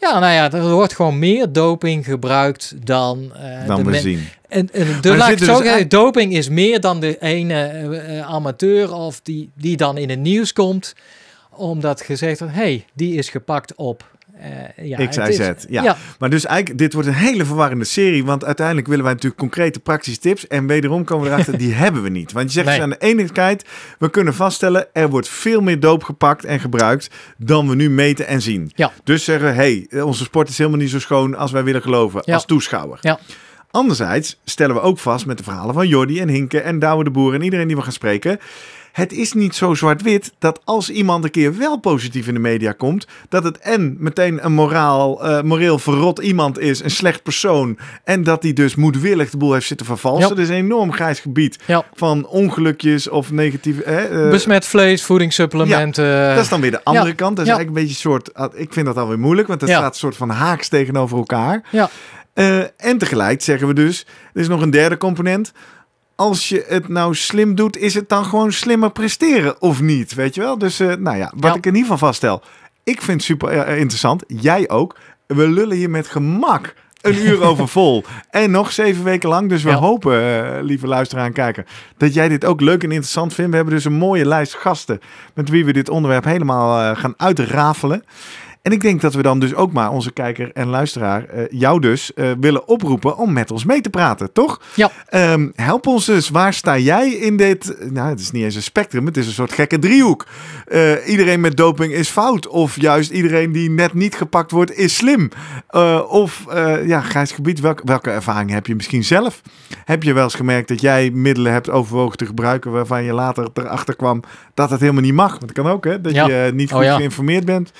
Ja, nou ja, er wordt gewoon meer doping gebruikt dan... Uh, dan de we zien. En, en de, laat dus zeggen, doping is meer dan de ene eh, amateur of die, die dan in het nieuws komt. Omdat gezegd wordt, hey, die is gepakt op uh, ja, X, Z. Ja. Maar dus eigenlijk, dit wordt een hele verwarrende serie. Want uiteindelijk willen wij natuurlijk concrete praktische tips. En wederom komen we erachter, die hebben we niet. Want je zegt nee. aan de ene kant, we kunnen vaststellen... er wordt veel meer doop gepakt en gebruikt... dan we nu meten en zien. Ja. Dus zeggen we, hey, onze sport is helemaal niet zo schoon... als wij willen geloven, als toeschouwer. Ja. Anderzijds stellen we ook vast met de verhalen van Jordi en Hinke... en Douwe de Boer en iedereen die we gaan spreken het is niet zo zwart-wit dat als iemand een keer wel positief in de media komt, dat het en meteen een moraal, eh, moreel verrot iemand is, een slecht persoon. En dat hij dus moedwillig de boel heeft zitten vervalsen. Er is een enorm grijs gebied van ongelukjes of negatieve. Eh, Besmet vlees, voedingssupplementen. Ja, eh, dat is dan weer de andere kant. Dat is eigenlijk een beetje een soort. Ah, ik vind dat alweer moeilijk, want het staat een soort van haaks tegenover elkaar. Ja. en tegelijk zeggen we dus, er is nog een derde component als je het nou slim doet, is het dan gewoon slimmer presteren of niet? Weet je wel? Dus eh, nou ja, wat ik in ieder geval vaststel. Ik vind het super eh, interessant. Jij ook. We lullen hier met gemak een uur over vol. En nog zeven weken lang. Dus we hopen, eh, lieve luisteraar en kijker, dat jij dit ook leuk en interessant vindt. We hebben dus een mooie lijst gasten met wie we dit onderwerp helemaal gaan uitrafelen. En ik denk dat we dan dus ook maar onze kijker en luisteraar, eh, jou dus, eh, willen oproepen om met ons mee te praten, toch? Ja. Ehm, help ons dus. Waar sta jij in dit? Nou, het is niet eens een spectrum, het is een soort gekke driehoek. Eh, iedereen met doping is fout. Of juist iedereen die net niet gepakt wordt, is slim. of ja, Grijs Gebied, welke ervaring heb je misschien zelf? Heb je wel eens gemerkt dat jij middelen hebt overwogen te gebruiken waarvan je later erachter kwam dat dat helemaal niet mag? Want dat kan ook, hè? Dat je niet oh goed geïnformeerd bent.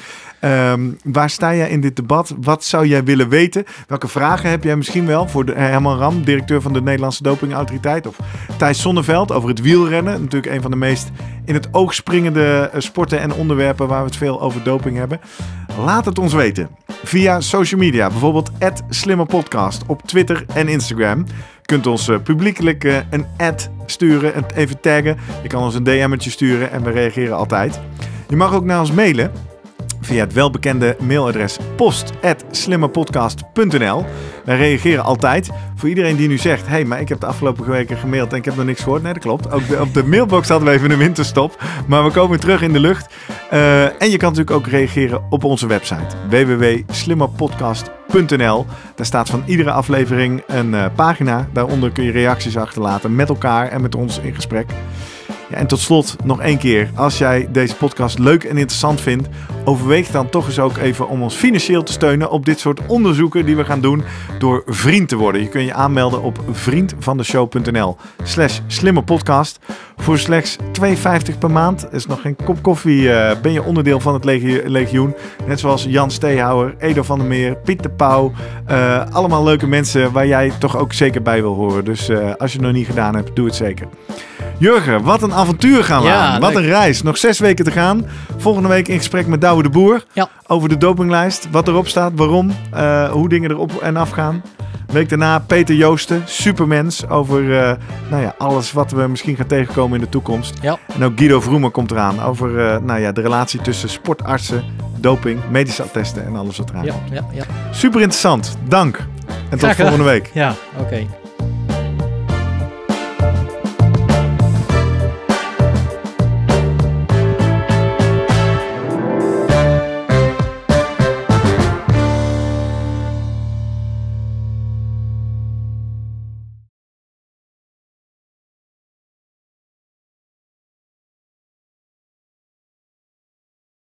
Um, Ehm, waar sta jij in dit debat? Wat zou jij willen weten? Welke vragen heb jij misschien wel voor de, eh, Herman Ram, directeur van de Nederlandse Dopingautoriteit? Of Thijs Sonneveld over het wielrennen. Natuurlijk een van de meest in het oog springende eh, sporten en onderwerpen waar we het veel over doping hebben. Laat het ons weten via social media, bijvoorbeeld @slimmerpodcast op Twitter en Instagram. Je kunt ons eh, publiekelijk een ad sturen en even taggen. Je kan ons een DM'tje sturen en we reageren altijd. Je mag ook naar ons mailen via het welbekende mailadres post@slimmerpodcast.nl. Wij reageren altijd. Voor iedereen die nu zegt, hey, maar ik heb de afgelopen weken gemaild en ik heb nog niks gehoord. Nee, dat klopt. Ook op de mailbox hadden we even een winterstop, maar we komen terug in de lucht. Eh, en je kan natuurlijk ook reageren op onze website www.slimmerpodcast.nl. Daar staat van iedere aflevering een eh, pagina. Daaronder kun je reacties achterlaten met elkaar en met ons in gesprek. Ja, en tot slot nog één keer. Als jij deze podcast leuk en interessant vindt, overweeg dan toch eens ook even om ons financieel te steunen op dit soort onderzoeken die we gaan doen door vriend te worden. Je kunt je aanmelden op vriendvandeshow.nl slash podcast. Voor slechts 2,50 per maand, dat is nog geen kop koffie, eh, ben je onderdeel van het legioen. Net zoals Jan Steehouwer, Edo van der Meer, Piet de Pauw. Eh, allemaal leuke mensen waar jij toch ook zeker bij wil horen. Dus eh, als je het nog niet gedaan hebt, doe het zeker. Jurgen, wat een avontuur gaan ja, aan. Wat een reis. Nog zes weken te gaan. Volgende week in gesprek met Douwe de Boer. Over de dopinglijst. Wat erop staat, waarom, eh, hoe dingen erop en af gaan. Week daarna Peter Joosten, supermens, over eh, nou ja, alles wat we misschien gaan tegenkomen in de toekomst. Ja. En ook Guido Vroemer komt eraan over eh, nou ja, de relatie tussen sportartsen, doping, medische attesten en alles wat eraan ja, ja, ja. Super interessant, dank. En tot volgende week. Ja, oké.